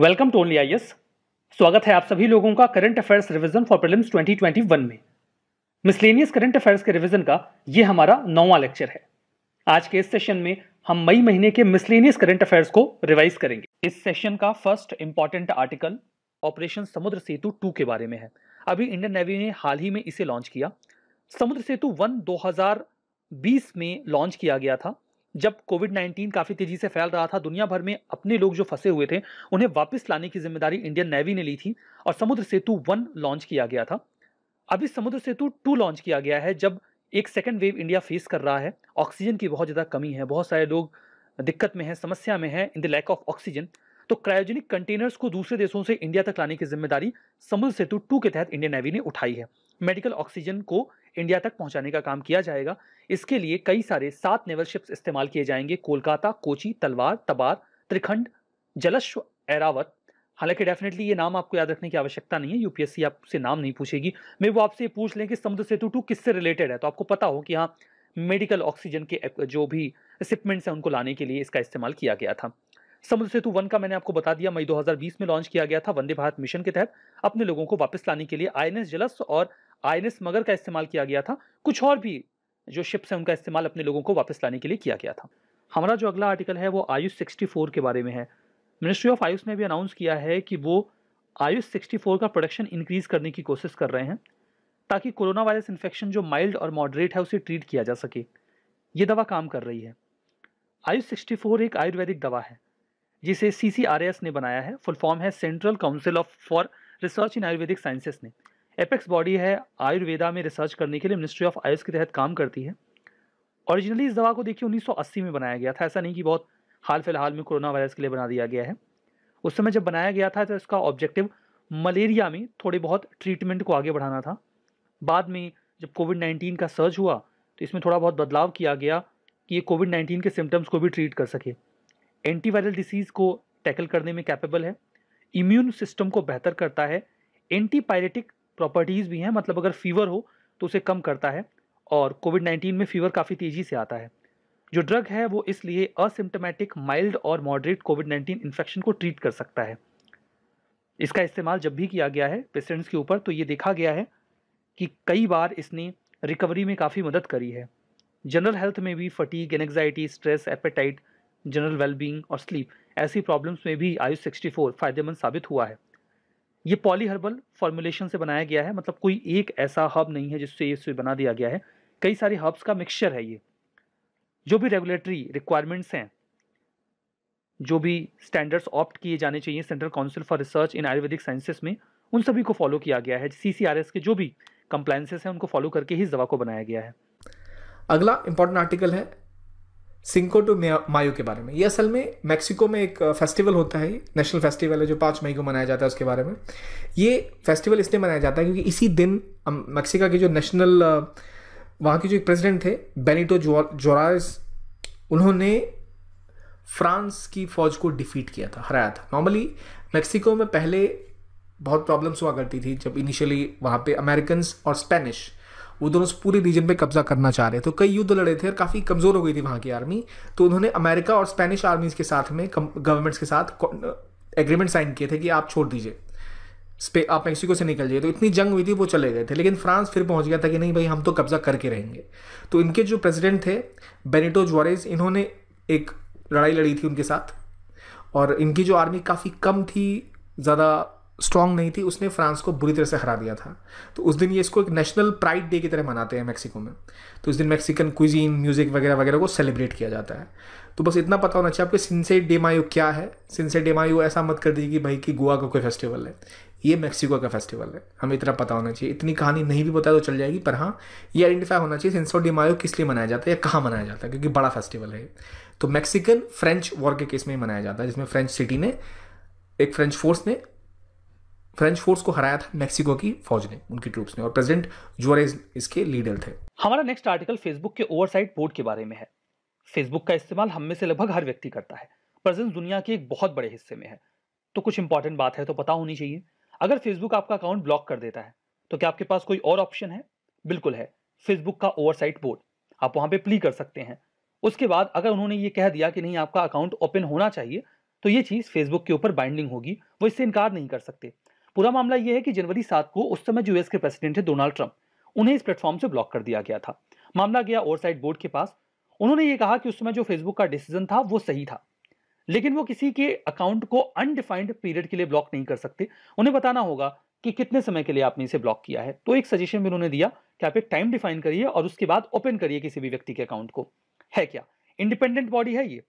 welcome to only I स्वागत है आप सभी लोगों का current affairs revision for prelims 2021 में मिसलेनियस करंट अफेयर्स के रिवीजन का ये हमारा नौवां लेक्चर है आज के इस सेशन में हम मई महीने के मिसलेनियस करंट अफेयर्स को रिवाइज करेंगे इस सेशन का फर्स्ट इंपॉर्टेंट आर्टिकल ऑपरेशन समुद्र सेतु टू के बारे में है अभी इंडियन नेवी ने हाल ही में इसे लॉन्च किया समुद्र सेतु वन दो में लॉन्च किया गया था जब कोविड 19 काफ़ी तेज़ी से फैल रहा था दुनिया भर में अपने लोग जो फंसे हुए थे उन्हें वापस लाने की जिम्मेदारी इंडियन नेवी ने ली थी और समुद्र सेतु वन लॉन्च किया गया था अभी समुद्र सेतु टू लॉन्च किया गया है जब एक सेकेंड वेव इंडिया फेस कर रहा है ऑक्सीजन की बहुत ज़्यादा कमी है बहुत सारे लोग दिक्कत में हैं समस्या में हैं in the lack of oxygen तो क्रायोजेनिक कंटेनर्स को दूसरे देशों से इंडिया तक लाने की जिम्मेदारी समुद्र सेतु टू के तहत इंडियन नेवी ने उठाई है मेडिकल ऑक्सीजन को इंडिया तक पहुंचाने का काम किया जाएगा इसके लिए कई सारे सात नेवल शिप्स इस्तेमाल किए जाएंगे कोलकाता कोची तलवार तबार त्रिखंड जलश्व एरावत हालांकि डेफिनेटली ये नाम आपको याद रखने की आवश्यकता नहीं है यूपीएससी आपसे नाम नहीं पूछेगी मैं वो आपसे पूछ लें कि समुद्र सेतु टू किससे रिलेटेड है तो आपको पता हो कि हाँ मेडिकल ऑक्सीजन के जो भी शिपमेंट्स हैं उनको लाने के लिए इसका इस्तेमाल किया गया था समुद्र सेतु वन का मैंने आपको बता दिया मई 2020 में लॉन्च किया गया था वंदे भारत मिशन के तहत अपने लोगों को वापस लाने के लिए आई एन जलस और आई एस मगर का इस्तेमाल किया गया था कुछ और भी जो शिप्स हैं उनका इस्तेमाल अपने लोगों को वापस लाने के लिए किया गया था हमारा जो अगला आर्टिकल है वो आयुष 64 के बारे में है मिनिस्ट्री ऑफ आयुष ने भी अनाउंस किया है कि वो आयुष 64 का प्रोडक्शन इंक्रीज़ करने की कोशिश कर रहे हैं ताकि कोरोना वायरस इन्फेक्शन जो माइल्ड और मॉडरेट है उसे ट्रीट किया जा सके ये दवा काम कर रही है आयुष सिक्सटी एक आयुर्वेदिक दवा है जिसे सी ने बनाया है फुल फॉर्म है central council of for research in Ayurvedic sciences ने एपेक्स बॉडी है आयुर्वेदा में रिसर्च करने के लिए मिनिस्ट्री ऑफ आयुष के तहत काम करती है ओरिजिनली इस दवा को देखिए 1980 में बनाया गया था ऐसा नहीं कि बहुत हाल फिलहाल में कोरोना वायरस के लिए बना दिया गया है उस समय जब बनाया गया था तो इसका ऑब्जेक्टिव मलेरिया में थोड़े बहुत ट्रीटमेंट को आगे बढ़ाना था बाद में जब कोविड नाइन्टीन का सर्च हुआ तो इसमें थोड़ा बहुत बदलाव किया गया कि ये कोविड नाइन्टीन के सिम्टम्स को भी ट्रीट कर सके एंटीवायरल डिसीज़ को टैकल करने में कैपेबल है इम्यून सिस्टम को बेहतर करता है एंटीपायरेटिक प्रॉपर्टीज़ भी हैं मतलब अगर फीवर हो तो उसे कम करता है और कोविड नाइन्टीन में फीवर काफ़ी तेज़ी से आता है जो ड्रग है वो इसलिए असिम्टोमेटिक माइल्ड और मॉडरेट कोविड नाइन्टीन इन्फेक्शन को ट्रीट कर सकता है इसका इस्तेमाल जब भी किया गया है पेशेंट्स के ऊपर तो ये देखा गया है कि कई बार इसने रिकवरी में काफ़ी मदद करी है जनरल हेल्थ में भी fatigue anxiety stress appetite general wellbeing और स्लीप ऐसी प्रॉब्लम्स में भी आयुष 64 फायदेमंद साबित हुआ है ये पॉली हर्बल फॉर्मुलेशन से बनाया गया है मतलब कोई एक ऐसा हब नहीं है जिससे इसे बना दिया गया है कई सारे हब्स का मिक्सचर है ये जो भी रेगुलेटरी रिक्वायरमेंट्स हैं जो भी स्टैंडर्ड्स ऑप्ट किए जाने चाहिए central council for research in Ayurvedic sciences में उन सभी को फॉलो किया गया है सी के जो भी कंप्लाइंसेस हैं उनको फॉलो करके ही इस दवा को बनाया गया है अगला इंपॉर्टेंट आर्टिकल है सिंको टू मायो के बारे में ये असल में मैक्सिको में एक फेस्टिवल होता है नेशनल फेस्टिवल है जो पाँच मई को मनाया जाता है उसके बारे में ये फेस्टिवल इसलिए मनाया जाता है क्योंकि इसी दिन मैक्सिका के जो नेशनल वहाँ के जो एक प्रेसिडेंट थे बेनिटो जोराज उन्होंने फ्रांस की फौज को डिफीट किया था हराया था नॉर्मली मैक्सिको में पहले बहुत प्रॉब्लम्स हुआ करती थी जब इनिशियली वहाँ पे अमेरिकन और स्पेनिश वो दोनों पूरे रीजन पे कब्जा करना चाह रहे थे तो कई युद्ध लड़े थे और काफ़ी कमज़ोर हो गई थी वहाँ की आर्मी तो उन्होंने अमेरिका और स्पेनिश आर्मीज़ के साथ में गवर्नमेंट्स के साथ एग्रीमेंट साइन किए थे कि आप छोड़ दीजिए आप मैक्सिको से निकल जाइए तो इतनी जंग हुई थी वो चले गए थे लेकिन फ्रांस फिर पहुंच गया था कि नहीं भाई हम तो कब्जा करके रहेंगे तो इनके जो प्रेसिडेंट थे बेनिटो जॉरेज इन्होंने एक लड़ाई लड़ी थी उनके साथ और इनकी जो आर्मी काफ़ी कम थी ज़्यादा स्ट्रांग नहीं थी उसने फ्रांस को बुरी तरह से हरा दिया था तो उस दिन ये इसको एक नेशनल प्राइड डे की तरह मनाते हैं मैक्सिको में तो उस दिन मैक्सिकन क्विजीन म्यूज़िक वगैरह वगैरह को सेलिब्रेट किया जाता है तो बस इतना पता होना चाहिए आपको सिंसे डेमायो क्या है सिंसे मायो ऐसा मत कर दीजिए कि भाई कि गोवा का कोई फेस्टिवल है ये मेक्सिको का फेस्टिवल है हमें इतना पता होना चाहिए इतनी कहानी नहीं भी पता तो चल जाएगी पर हाँ ये आइडेंटिफाई होना चाहिए सिंसो मायो किस लिए मनाया जाता है या कहाँ मनाया जाता है क्योंकि बड़ा फेस्टिवल है तो मैक्सिकन फ्रेंच वॉर के केस में मनाया जाता है जिसमें फ्रेंच सिटी ने एक फ्रेंच फोर्स ने फ्रेंच फोर्स को हराया था मेक्सिको की फौज ने उनकी ट्रूप्स ने और प्रेसिडेंट जुआरेज इसके लीडर थे हमारा नेक्स्ट आर्टिकल फेसबुक के ओवरसाइट बोर्ड के बारे में है फेसबुक का इस्तेमाल हम में से लगभग हर व्यक्ति करता है प्रेजेंस दुनिया के एक बहुत बड़े हिस्से में है तो कुछ इंपॉर्टेंट बात है तो पता होनी चाहिए अगर फेसबुक आपका अकाउंट ब्लॉक कर देता है तो क्या आपके पास कोई और ऑप्शन है बिल्कुल है फेसबुक का ओवरसाइट बोर्ड आप वहां पे प्ली कर सकते हैं उसके बाद अगर उन्होंने ये कह दिया कि नहीं आपका अकाउंट ओपन होना चाहिए तो ये चीज़ फेसबुक के ऊपर बाइंडिंग होगी वो इससे इनकार नहीं कर सकते पूरा मामला यह है कि जनवरी सात को उस समय जो यूएस के प्रेसिडेंट थे डोनाल्ड ट्रंप उन्हें इस प्लेटफॉर्म से ब्लॉक कर दिया गया था मामला गया ओवरसाइड बोर्ड के पास उन्होंने ये कहा कि उस समय जो फेसबुक का डिसीजन था वो सही था लेकिन वो किसी के अकाउंट को अनडिफाइंड पीरियड के लिए ब्लॉक नहीं कर सकते उन्हें बताना होगा कि कितने समय के लिए आपने इसे ब्लॉक किया है तो एक सजेशन भी उन्होंने दिया कि आप एक टाइम डिफाइन करिए और उसके बाद ओपन करिए किसी भी व्यक्ति के अकाउंट को है क्या इंडिपेंडेंट बॉडी है ये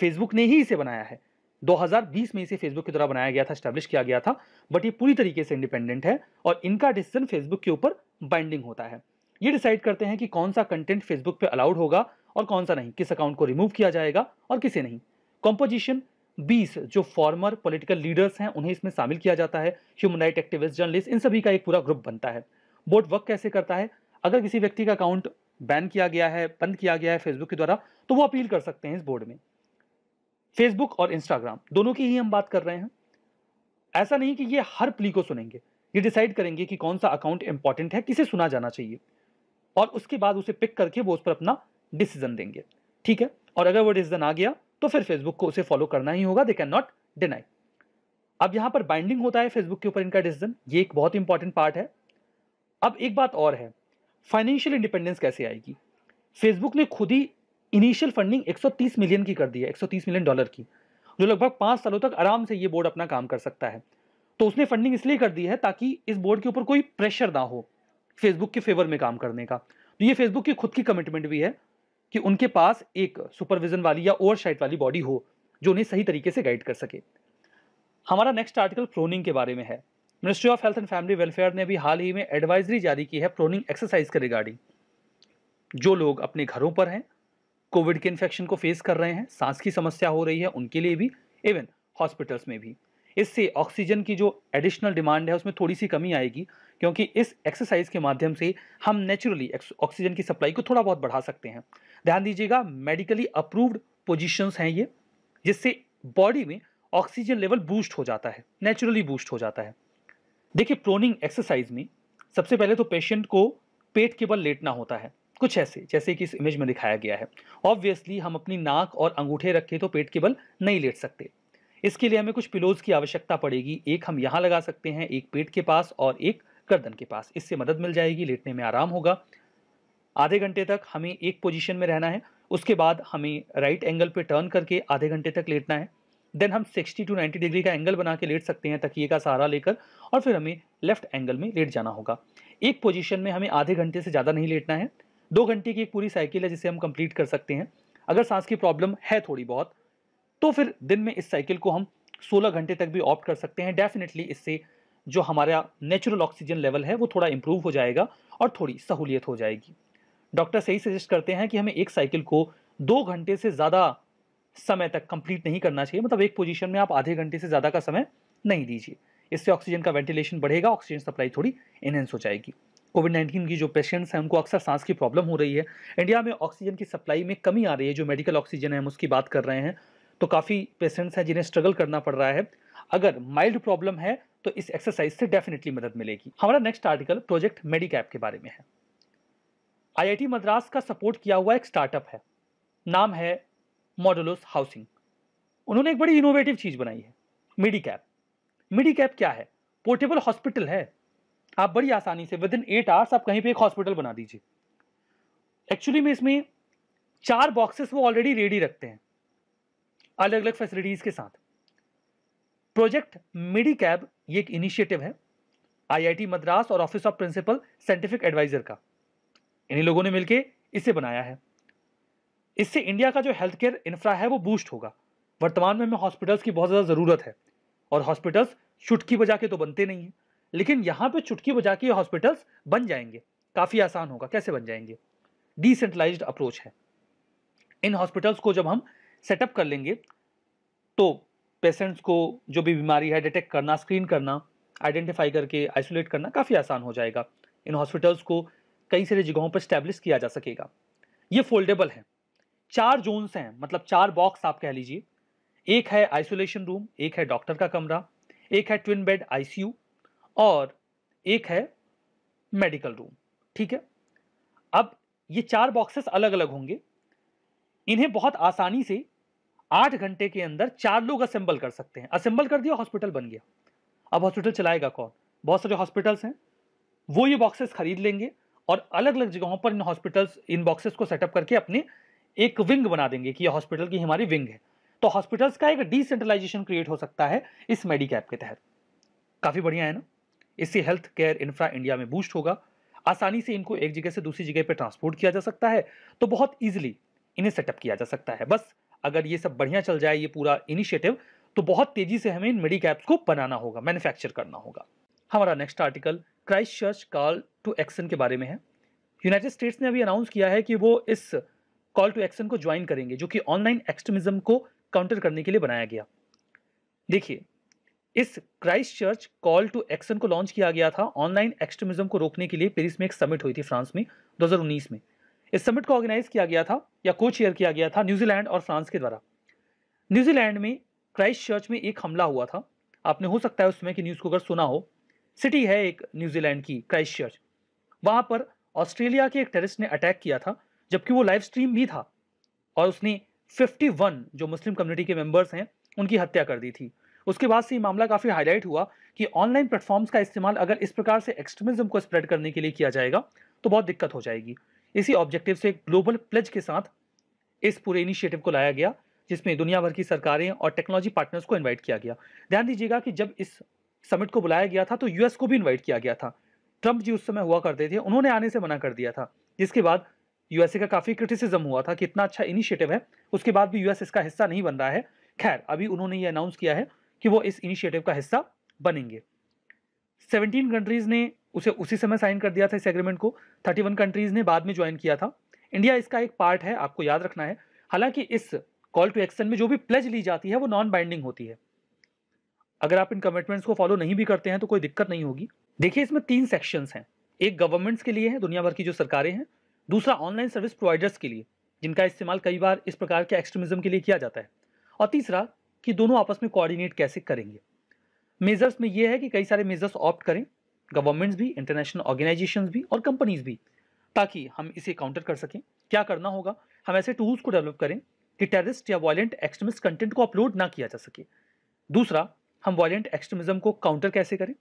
फेसबुक ने ही इसे बनाया है 2020 में इसे फेसबुक के द्वारा बनाया गया था स्टैब्लिश किया गया था बट ये पूरी तरीके से इंडिपेंडेंट है और इनका डिसीजन फेसबुक के ऊपर बाइंडिंग होता है ये डिसाइड करते हैं कि कौन सा कंटेंट फेसबुक पे अलाउड होगा और कौन सा नहीं किस अकाउंट को रिमूव किया जाएगा और किसे नहीं कॉम्पोजिशन 20 जो फॉर्मर पॉलिटिकल लीडर्स हैं उन्हें इसमें शामिल किया जाता है ह्यूमन राइट एक्टिविस्ट जर्नलिस्ट इन सभी का एक पूरा ग्रुप बनता है बोर्ड वर्क कैसे करता है अगर किसी व्यक्ति का अकाउंट बैन किया गया है बंद किया गया है फेसबुक के द्वारा तो वो अपील कर सकते हैं इस बोर्ड में फेसबुक और इंस्टाग्राम दोनों की ही हम बात कर रहे हैं ऐसा नहीं कि ये हर प्ली को सुनेंगे ये डिसाइड करेंगे कि कौन सा अकाउंट इंपॉर्टेंट है किसे सुना जाना चाहिए और उसके बाद उसे पिक करके वो उस पर अपना डिसीजन देंगे ठीक है और अगर वो डिसीजन आ गया तो फिर फेसबुक को उसे फॉलो करना ही होगा दे कैन नॉट डिनाई अब यहाँ पर बाइंडिंग होता है फेसबुक के ऊपर इनका डिसीजन ये एक बहुत इंपॉर्टेंट पार्ट है अब एक बात और है फाइनेंशियल इंडिपेंडेंस कैसे आएगी फेसबुक ने खुद ही इनिशियल फंडिंग 130 मिलियन की कर दी है 130 मिलियन डॉलर की जो लगभग पाँच सालों तक आराम से ये बोर्ड अपना काम कर सकता है तो उसने फंडिंग इसलिए कर दी है ताकि इस बोर्ड के ऊपर कोई प्रेशर ना हो फेसबुक के फेवर में काम करने का तो ये फेसबुक की खुद की कमिटमेंट भी है कि उनके पास एक सुपरविजन वाली या ओवरसाइट वाली बॉडी हो जो उन्हें सही तरीके से गाइड कर सके हमारा नेक्स्ट आर्टिकल प्रोनिंग के बारे में है ministry of health and family welfare ने अभी हाल ही में एडवाइजरी जारी की है प्रोनिंग एक्सरसाइज के रिगार्डिंग जो लोग अपने घरों पर हैं कोविड के इन्फेक्शन को फेस कर रहे हैं सांस की समस्या हो रही है उनके लिए भी इवन हॉस्पिटल्स में भी इससे ऑक्सीजन की जो एडिशनल डिमांड है उसमें थोड़ी सी कमी आएगी क्योंकि इस एक्सरसाइज के माध्यम से हम नेचुरली ऑक्सीजन की सप्लाई को थोड़ा बहुत बढ़ा सकते हैं ध्यान दीजिएगा मेडिकली अप्रूव्ड पोजिशंस हैं ये जिससे बॉडी में ऑक्सीजन लेवल बूस्ट हो जाता है नेचुरली बूस्ट हो जाता है देखिए प्रोनिंग एक्सरसाइज में सबसे पहले तो पेशेंट को पेट के बल लेटना होता है कुछ ऐसे जैसे कि इस इमेज में दिखाया गया है ऑब्वियसली हम अपनी नाक और अंगूठे रखे तो पेट के बल नहीं लेट सकते इसके लिए हमें कुछ पिलोज की आवश्यकता पड़ेगी एक हम यहाँ लगा सकते हैं एक पेट के पास और एक गर्दन के पास इससे मदद मिल जाएगी लेटने में आराम होगा आधे घंटे तक हमें एक पोजिशन में रहना है उसके बाद हमें राइट एंगल पर टर्न करके आधे घंटे तक लेटना है देन हम 60 टू 90 डिग्री का एंगल बना के लेट सकते हैं तकिए का सहारा लेकर और फिर हमें लेफ्ट एंगल में लेट जाना होगा एक पोजीशन में हमें आधे घंटे से ज़्यादा नहीं लेटना है दो घंटे की एक पूरी साइकिल है जिसे हम कंप्लीट कर सकते हैं अगर सांस की प्रॉब्लम है थोड़ी बहुत तो फिर दिन में इस साइकिल को हम 16 घंटे तक भी ऑप्ट कर सकते हैं डेफिनेटली इससे जो हमारा नेचुरल ऑक्सीजन लेवल है वो थोड़ा इम्प्रूव हो जाएगा और थोड़ी सहूलियत हो जाएगी डॉक्टर सही सजेस्ट करते हैं कि हमें एक साइकिल को दो घंटे से ज़्यादा समय तक कंप्लीट नहीं करना चाहिए मतलब एक पोजीशन में आप आधे घंटे से ज़्यादा का समय नहीं दीजिए इससे ऑक्सीजन का वेंटिलेशन बढ़ेगा ऑक्सीजन सप्लाई थोड़ी इनहेंस हो जाएगी कोविड नाइन्टीन की जो पेशेंट्स हैं उनको अक्सर सांस की प्रॉब्लम हो रही है इंडिया में ऑक्सीजन की सप्लाई में कमी आ रही है जो मेडिकल ऑक्सीजन है हम उसकी बात कर रहे हैं तो काफ़ी पेशेंट्स हैं जिन्हें स्ट्रगल करना पड़ रहा है अगर माइल्ड प्रॉब्लम है तो इस एक्सरसाइज से डेफिनेटली मदद मिलेगी हमारा नेक्स्ट आर्टिकल प्रोजेक्ट मेडिकैप के बारे में है आईआईटी मद्रास का सपोर्ट किया हुआ एक स्टार्टअप है नाम है मॉडलोस हाउसिंग उन्होंने एक बड़ी इनोवेटिव चीज़ बनाई है मिडी कैप मिडी कैप क्या है पोर्टेबल हॉस्पिटल है आप बड़ी आसानी से विद इन एट आवर्स आप कहीं पे एक हॉस्पिटल बना दीजिए एक्चुअली में इसमें चार बॉक्सेस वो ऑलरेडी रेडी रखते हैं अलग अलग फैसिलिटीज़ के साथ प्रोजेक्ट मिडी कैब ये एक इनिशिएटिव है आईआईटी मद्रास और office of principal scientific adviser का इन्हीं लोगों ने मिलकर इसे बनाया है इससे इंडिया का जो हेल्थ केयर इंफ्रा है वो बूस्ट होगा वर्तमान में हमें हॉस्पिटल्स की बहुत ज़्यादा ज़रूरत है और हॉस्पिटल्स छुटकी बजा के तो बनते नहीं हैं लेकिन यहाँ पे चुटकी बजा के हॉस्पिटल्स बन जाएंगे काफ़ी आसान होगा कैसे बन जाएंगे डिसेंट्रलाइज अप्रोच है इन हॉस्पिटल्स को जब हम सेटअप कर लेंगे तो पेशेंट्स को जो भी बीमारी है डिटेक्ट करना स्क्रीन करना आइडेंटिफाई करके आइसोलेट करना काफ़ी आसान हो जाएगा इन हॉस्पिटल्स को कई सारी जगहों पर स्टैब्लिश किया जा सकेगा ये फोल्डेबल है चार जोन्स हैं मतलब चार बॉक्स आप कह लीजिए एक है आइसोलेशन रूम एक है डॉक्टर का कमरा एक है ट्विन बेड आईसीयू और एक है मेडिकल रूम ठीक है अब ये चार बॉक्सेस अलग अलग होंगे इन्हें बहुत आसानी से आठ घंटे के अंदर चार लोग असेंबल कर सकते हैं असेंबल कर दिया हॉस्पिटल बन गया अब हॉस्पिटल चलाएगा कौन बहुत सारे हॉस्पिटल्स हैं वो ये बॉक्सेस खरीद लेंगे और अलग अलग जगहों पर इन हॉस्पिटल्स इन बॉक्सेस को सेटअप करके अपने एक विंग बना देंगे कि यह हॉस्पिटल की हमारी विंग है तो हॉस्पिटल्स का एक डिसेंट्रलाइजेशन क्रिएट हो सकता है इस मेडिकैप के तहत काफ़ी बढ़िया है ना इससे हेल्थ केयर इंफ्रा इंडिया में बूस्ट होगा आसानी से इनको एक जगह से दूसरी जगह पर ट्रांसपोर्ट किया जा सकता है तो बहुत ईजिली इन्हें सेटअप किया जा सकता है बस अगर ये सब बढ़िया चल जाए ये पूरा इनिशिएटिव तो बहुत तेजी से हमें इन मेडी कैप्स को बनाना होगा मैन्युफैक्चर करना होगा हमारा next article Christ church call to action के बारे में है यूनाइटेड स्टेट्स ने अभी अनाउंस किया है कि वो इस कॉल टू एक्शन को ज्वाइन करेंगे जो कि ऑनलाइन एक्सट्रीमिज्म को काउंटर करने के लिए बनाया गया देखिए इस Christ church call to action को लॉन्च किया गया था ऑनलाइन एक्सट्रीमिज्म को रोकने के लिए पेरिस में एक समिट हुई थी फ्रांस में 2019 में इस समिट को ऑर्गेनाइज किया गया था या को चेयर किया गया था न्यूजीलैंड और फ्रांस के द्वारा न्यूजीलैंड में क्राइस्ट चर्च में एक हमला हुआ था आपने हो सकता है उस समय की न्यूज़ को अगर सुना हो सिटी है एक न्यूजीलैंड की क्राइस्ट चर्च वहाँ पर ऑस्ट्रेलिया के एक टेरिस्ट ने अटैक किया था जबकि वो लाइव स्ट्रीम भी था और उसने 51 जो मुस्लिम कम्युनिटी के मेंबर्स हैं उनकी हत्या कर दी थी उसके बाद से ये मामला काफ़ी हाईलाइट हुआ कि ऑनलाइन प्लेटफॉर्म्स का इस्तेमाल अगर इस प्रकार से एक्सट्रीमिज्म को स्प्रेड करने के लिए किया जाएगा तो बहुत दिक्कत हो जाएगी इसी ऑब्जेक्टिव से एक ग्लोबल प्लेज के साथ इस पूरे इनिशिएटिव को लाया गया जिसमें दुनिया भर की सरकारें और टेक्नोलॉजी पार्टनर्स को इन्वाइट किया गया ध्यान दीजिएगा कि जब इस समिट को बुलाया गया था तो यूएस को भी इन्वाइट किया गया था ट्रंप जी उस समय हुआ करते थे उन्होंने आने से मना कर दिया था जिसके बाद यूएसए का काफ़ी क्रिटिसिज्म हुआ था कि इतना अच्छा इनिशिएटिव है उसके बाद भी यूएस इसका हिस्सा नहीं बन रहा है खैर अभी उन्होंने ये अनाउंस किया है कि वो इस इनिशिएटिव का हिस्सा बनेंगे 17 कंट्रीज़ ने उसे उसी समय साइन कर दिया था इस एग्रीमेंट को 31 कंट्रीज़ ने बाद में ज्वाइन किया था इंडिया इसका एक पार्ट है आपको याद रखना है हालांकि इस कॉल टू एक्शन में जो भी प्लेज ली जाती है वो नॉन बाइंडिंग होती है अगर आप इन कमिटमेंट्स को फॉलो नहीं भी करते हैं तो कोई दिक्कत नहीं होगी देखिए इसमें तीन सेक्शंस हैं एक गवर्नमेंट्स के लिए है दुनिया भर की जो सरकारें हैं दूसरा ऑनलाइन सर्विस प्रोवाइडर्स के लिए जिनका इस्तेमाल कई बार इस प्रकार के एक्सट्रीमिज्म के लिए किया जाता है और तीसरा कि दोनों आपस में कोऑर्डिनेट कैसे करेंगे मेजर्स में ये है कि कई सारे मेजर्स ऑप्ट करें गवर्नमेंट्स भी इंटरनेशनल ऑर्गेनाइजेशंस भी और कंपनीज भी ताकि हम इसे काउंटर कर सकें क्या करना होगा हम ऐसे टूल्स को डेवलप करें कि टेररिस्ट या वायलेंट एक्सट्रीमिस्ट कंटेंट को अपलोड ना किया जा सके दूसरा हम वॉयेंट एक्सट्रीमिज्म को काउंटर कैसे करें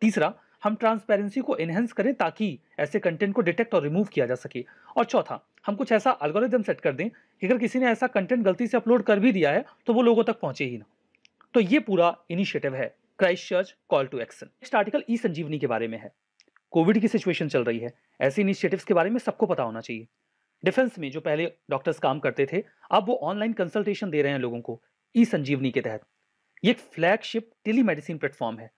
तीसरा हम ट्रांसपेरेंसी को एनहेंस करें ताकि ऐसे कंटेंट को डिटेक्ट और रिमूव किया जा सके और चौथा हम कुछ ऐसा अलगोरिदम सेट कर दें कि अगर किसी ने ऐसा कंटेंट गलती से अपलोड कर भी दिया है तो वो लोगों तक पहुंचे ही ना तो ये पूरा इनिशिएटिव है Christ church call to action next article e Sanjeevani के बारे में है कोविड की सिचुएशन चल रही है ऐसे इनिशिएटिव्स के बारे में सबको पता होना चाहिए डिफेंस में जो पहले डॉक्टर्स काम करते थे अब वो ऑनलाइन कंसल्टेशन दे रहे हैं लोगों को ई संजीवनी के तहत ये एक फ्लैगशिप टेली मेडिसिन प्लेटफॉर्म है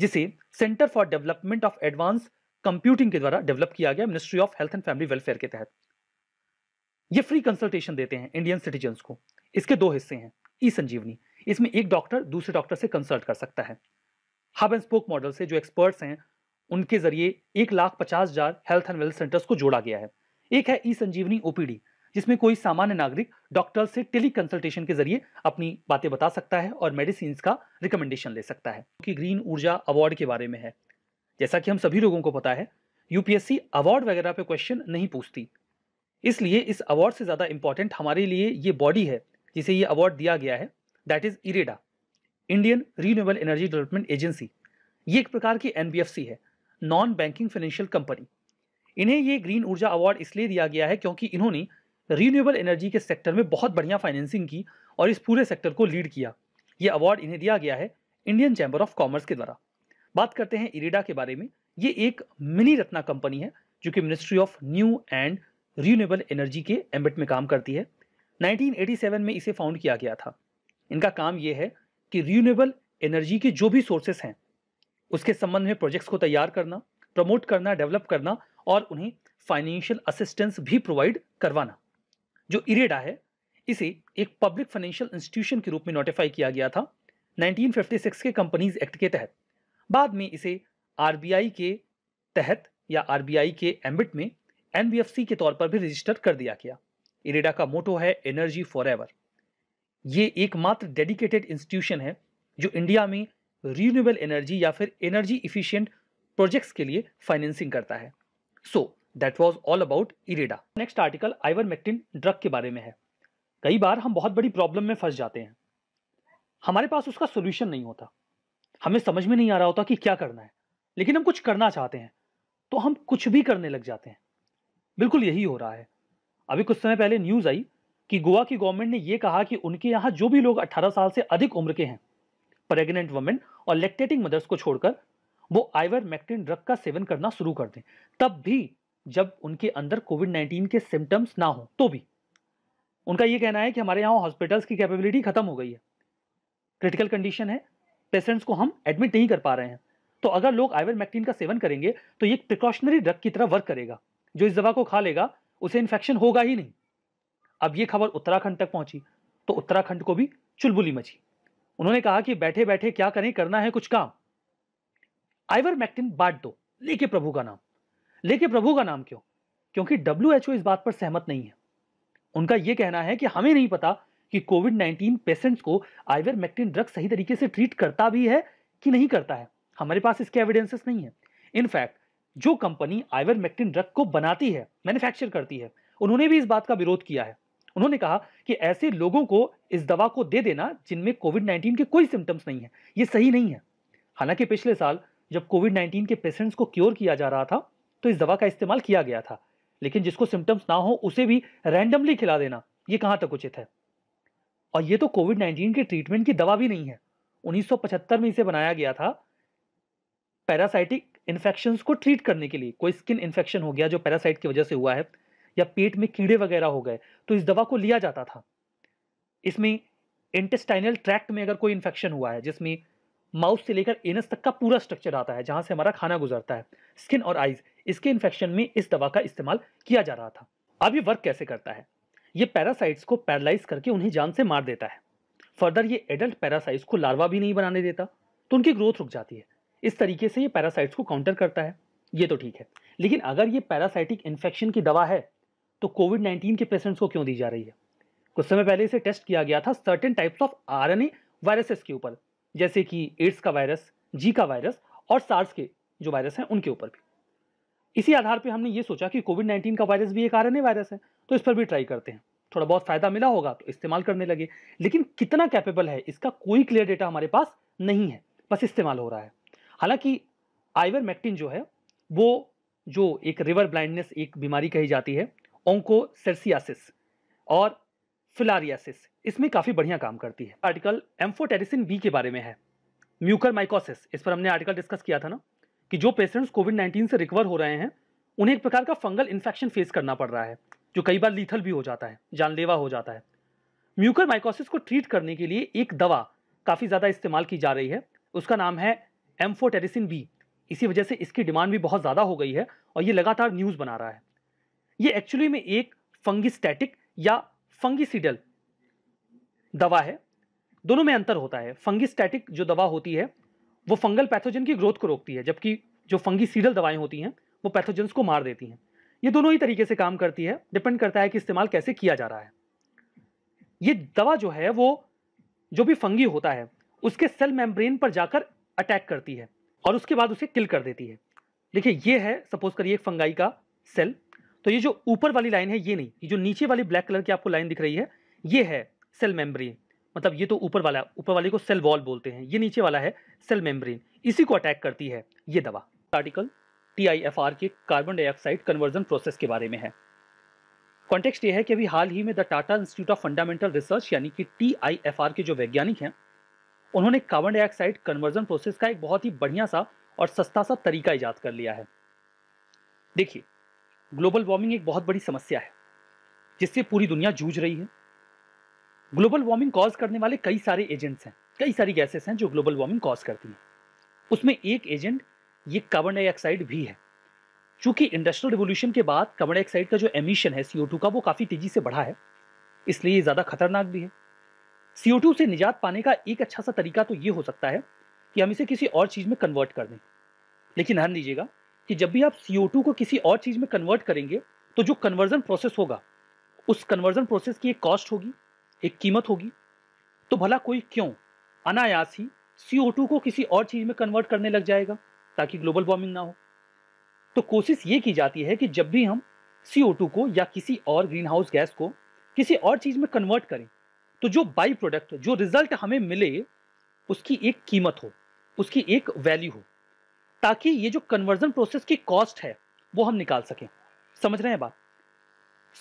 जिसे centre for development of advance computing के द्वारा डेवलप किया गया ministry of health and family welfare के तहत ये फ्री कंसल्टेशन देते हैं इंडियन सिटीजन को इसके दो हिस्से हैं ई संजीवनी इसमें एक डॉक्टर दूसरे डॉक्टर से कंसल्ट कर सकता है हब एंड स्पोक मॉडल से जो एक्सपर्ट्स हैं उनके जरिए एक लाख पचास हजार हेल्थ एंड वेल्थ सेंटर्स को जोड़ा गया है एक है ई संजीवनी ओपीडी जिसमें कोई सामान्य नागरिक डॉक्टर से टेली कंसल्टेशन के जरिए अपनी बातें बता सकता है और मेडिसिन का रिकमेंडेशन ले सकता है कि ग्रीन ऊर्जा अवार्ड के बारे में है जैसा कि हम सभी लोगों को पता है यूपीएससी अवार्ड वगैरह पे क्वेश्चन नहीं पूछती इसलिए इस अवार्ड से ज़्यादा इम्पॉर्टेंट हमारे लिए ये बॉडी है जिसे ये अवार्ड दिया गया है that is IREDA Indian renewable energy development agency ये एक प्रकार की एन है नॉन बैंकिंग फाइनेंशियल कंपनी इन्हें ये ग्रीन ऊर्जा अवार्ड इसलिए दिया गया है क्योंकि इन्होंने रीन्यूएबल एनर्जी के सेक्टर में बहुत बढ़िया फाइनेंसिंग की और इस पूरे सेक्टर को लीड किया ये अवार्ड इन्हें दिया गया है इंडियन चैम्बर ऑफ कॉमर्स के द्वारा बात करते हैं इरेडा के बारे में ये एक मिनी रत्ना कंपनी है जो कि ministry of new and renewable energy के एम्बिट में काम करती है 1987 में इसे फाउंड किया गया था इनका काम यह है कि रीनेबल एनर्जी के जो भी सोर्सेस हैं उसके संबंध में प्रोजेक्ट्स को तैयार करना प्रमोट करना डेवलप करना और उन्हें फाइनेंशियल असिस्टेंस भी प्रोवाइड करवाना जो इरेडा है इसे एक पब्लिक फाइनेंशियल इंस्टीट्यूशन के रूप में नोटिफाई किया गया था 1956 के कंपनीज एक्ट के तहत बाद में इसे आरबीआई के तहत या आरबीआई के एम्बिट में एनबीएफसी के तौर पर भी रजिस्टर कर दिया गया इरेडा का मोटो है एनर्जी फॉर एवर ये एकमात्र डेडिकेटेड इंस्टीट्यूशन है जो इंडिया में रीन्यूएबल एनर्जी या फिर एनर्जी इफिशियंट प्रोजेक्ट्स के लिए फाइनेंसिंग करता है so that was all about IREDA next article ivermectin drug के बारे में है कई बार हम बहुत बड़ी प्रॉब्लम में फंस जाते हैं हमारे पास उसका सोल्यूशन नहीं होता हमें समझ में नहीं आ रहा होता कि क्या करना है लेकिन हम कुछ करना चाहते हैं तो हम कुछ भी करने लग जाते हैं बिल्कुल यही हो रहा है अभी कुछ समय पहले न्यूज आई कि गोवा की गवर्नमेंट ने यह कहा कि उनके यहाँ जो भी लोग 18 साल से अधिक उम्र के हैं प्रेग्नेंट वुमेन और लेक्टेटिंग मदर्स को छोड़कर वो आइवर मैक्टिन ड्रग का सेवन करना शुरू कर दें तब भी जब उनके अंदर कोविड 19 के सिम्टम्स ना हो तो भी उनका ये कहना है कि हमारे यहाँ हॉस्पिटल्स की कैपेबिलिटी खत्म हो गई है क्रिटिकल कंडीशन है पेशेंट्स को हम एडमिट नहीं कर पा रहे हैं तो अगर लोग आइवर मैक्टीन का सेवन करेंगे तो ये प्रिकॉशनरी ड्रग की तरह वर्क करेगा जो इस दवा को खा लेगा उसे इन्फेक्शन होगा ही नहीं अब ये खबर उत्तराखंड तक पहुंची तो उत्तराखंड को भी चुलबुली मची उन्होंने कहा कि बैठे बैठे क्या करें करना है कुछ काम आइवर मैक्टिन बांट दो लेके प्रभु का नाम लेके प्रभु का नाम क्यों क्योंकि डब्ल्यू इस बात पर सहमत नहीं है उनका यह कहना है कि हमें नहीं पता कि कोविड 19 पेशेंट्स को आइवर मैक्टिन ड्रग सही तरीके से ट्रीट करता भी है कि नहीं करता है हमारे पास इसके एविडेंसेस नहीं है इनफैक्ट जो कंपनी आइवर मैक्टिन ड्रग को बनाती है मैन्युफैक्चर करती है उन्होंने भी इस बात का विरोध किया है उन्होंने कहा कि ऐसे लोगों को इस दवा को दे देना जिनमें कोविड नाइन्टीन के कोई सिम्टम्स नहीं है ये सही नहीं है हालांकि पिछले साल जब कोविड नाइन्टीन के पेशेंट्स को क्योर किया जा रहा था तो इस दवा का इस्तेमाल किया गया था लेकिन जिसको सिम्टम्स ना हो उसे भी रैंडमली खिला देना ये कहाँ तक उचित है और ये तो कोविड नाइन्टीन के ट्रीटमेंट की दवा भी नहीं है उन्नीस में इसे बनाया गया था पैरासाइटिक इन्फेक्शन को ट्रीट करने के लिए कोई स्किन इन्फेक्शन हो गया जो पैरासाइट की वजह से हुआ है या पेट में कीड़े वगैरह हो गए तो इस दवा को लिया जाता था इसमें इंटेस्टाइनल ट्रैक्ट में अगर कोई इन्फेक्शन हुआ है जिसमें माउथ से लेकर एनस तक का पूरा स्ट्रक्चर आता है जहाँ से हमारा खाना गुजरता है स्किन और आइज इसके इन्फेक्शन में इस दवा का इस्तेमाल किया जा रहा था अब ये वर्क कैसे करता है ये पैरासाइट्स को पैरालाइज करके उन्हें जान से मार देता है फर्दर ये एडल्ट पैरासाइट्स को लार्वा भी नहीं बनाने देता तो उनकी ग्रोथ रुक जाती है इस तरीके से ये पैरासाइट्स को काउंटर करता है ये तो ठीक है लेकिन अगर ये पैरासाइटिक इन्फेक्शन की दवा है तो कोविड नाइन्टीन के पेशेंट्स को क्यों दी जा रही है कुछ समय पहले इसे टेस्ट किया गया था certain types of R N viruses के ऊपर जैसे कि एड्स का वायरस जी का वायरस और सार्स के जो वायरस हैं उनके ऊपर भी इसी आधार पर हमने ये सोचा कि कोविड नाइन्टीन का वायरस भी एक आर वायरस है तो इस पर भी ट्राई करते हैं थोड़ा बहुत फायदा मिला होगा तो इस्तेमाल करने लगे लेकिन कितना कैपेबल है इसका कोई क्लियर डेटा हमारे पास नहीं है बस इस्तेमाल हो रहा है हालांकि मैक्टिन जो है वो जो एक रिवर ब्लाइंडनेस एक बीमारी कही जाती है ओंकोसेसियासिस और फिलारियासिस इसमें काफ़ी बढ़िया काम करती है आर्टिकल एम्फोटेरिसिन बी के बारे में है म्यूकर माइकोसिस इस पर हमने आर्टिकल डिस्कस किया था ना कि जो पेशेंट्स कोविड नाइन्टीन से रिकवर हो रहे हैं उन्हें एक प्रकार का फंगल इन्फेक्शन फेस करना पड़ रहा है जो कई बार लीथल भी हो जाता है जानलेवा हो जाता है म्यूकर माइकोसिस को ट्रीट करने के लिए एक दवा काफ़ी ज़्यादा इस्तेमाल की जा रही है उसका नाम है एम्फोटेरिसिन बी इसी वजह से इसकी डिमांड भी बहुत ज़्यादा हो गई है और ये लगातार न्यूज़ बना रहा है ये एक्चुअली में एक फंगिस्टैटिक या फंगिसीडल दवा है दोनों में अंतर होता है फंगिस्टैटिक जो दवा होती है वो फंगल पैथोजन की ग्रोथ को रोकती है जबकि जो फंगिसीडल दवाएं होती हैं वो पैथोजेंस को मार देती हैं ये दोनों ही तरीके से काम करती है डिपेंड करता है कि इस्तेमाल कैसे किया जा रहा है ये दवा जो है वो जो भी फंगी होता है उसके सेल मेम्ब्रेन पर जाकर अटैक करती है और उसके बाद उसे किल कर देती है देखिए ये है सपोज करिए एक फंगाई का सेल तो ये जो ऊपर वाली लाइन है ये नहीं ये जो नीचे वाली ब्लैक कलर की आपको लाइन दिख रही है ये है सेल मेम्ब्रेन मतलब ये तो ऊपर वाला ऊपर वाले को सेल वॉल बोलते हैं ये नीचे वाला है सेल मेम्ब्रेन इसी को अटैक करती है ये दवा article T I F R के कार्बन डाइऑक्साइड कन्वर्जन प्रोसेस के बारे में है कॉन्टेक्स्ट ये है कि अभी हाल ही में the Tata institute of fundamental research यानी कि टी के जो वैज्ञानिक हैं उन्होंने कार्बन डाइऑक्साइड कन्वर्जन प्रोसेस का एक बहुत ही बढ़िया सा और सस्ता सा तरीका ईजाद कर लिया है देखिए ग्लोबल वार्मिंग एक बहुत बड़ी समस्या है जिससे पूरी दुनिया जूझ रही है ग्लोबल वार्मिंग कॉज करने वाले कई सारे एजेंट्स हैं कई सारी गैसेस हैं जो ग्लोबल वार्मिंग कॉज करती हैं उसमें एक एजेंट ये कार्बन डाइऑक्साइड भी है चूंकि इंडस्ट्रियल रिवोल्यूशन के बाद कार्बन डाइऑक्साइड का जो एमिशन है सीओ का वो काफ़ी तेज़ी से बढ़ा है इसलिए ये ज़्यादा खतरनाक भी है CO2 से निजात पाने का एक अच्छा सा तरीका तो ये हो सकता है कि हम इसे किसी और चीज़ में कन्वर्ट कर दें लेकिन ध्यान दीजिएगा कि जब भी आप CO2 को किसी और चीज़ में कन्वर्ट करेंगे तो जो कन्वर्जन प्रोसेस होगा उस कन्वर्जन प्रोसेस की एक कॉस्ट होगी एक कीमत होगी तो भला कोई क्यों अनायास ही CO2 को किसी और चीज़ में कन्वर्ट करने लग जाएगा ताकि ग्लोबल वार्मिंग ना हो तो कोशिश ये की जाती है कि जब भी हम CO2 को या किसी और ग्रीन हाउस गैस को किसी और चीज़ में कन्वर्ट करें तो जो बाई प्रोडक्ट जो रिजल्ट हमें मिले उसकी एक कीमत हो उसकी एक वैल्यू हो ताकि ये जो कन्वर्जन प्रोसेस की कॉस्ट है वो हम निकाल सकें समझ रहे हैं बात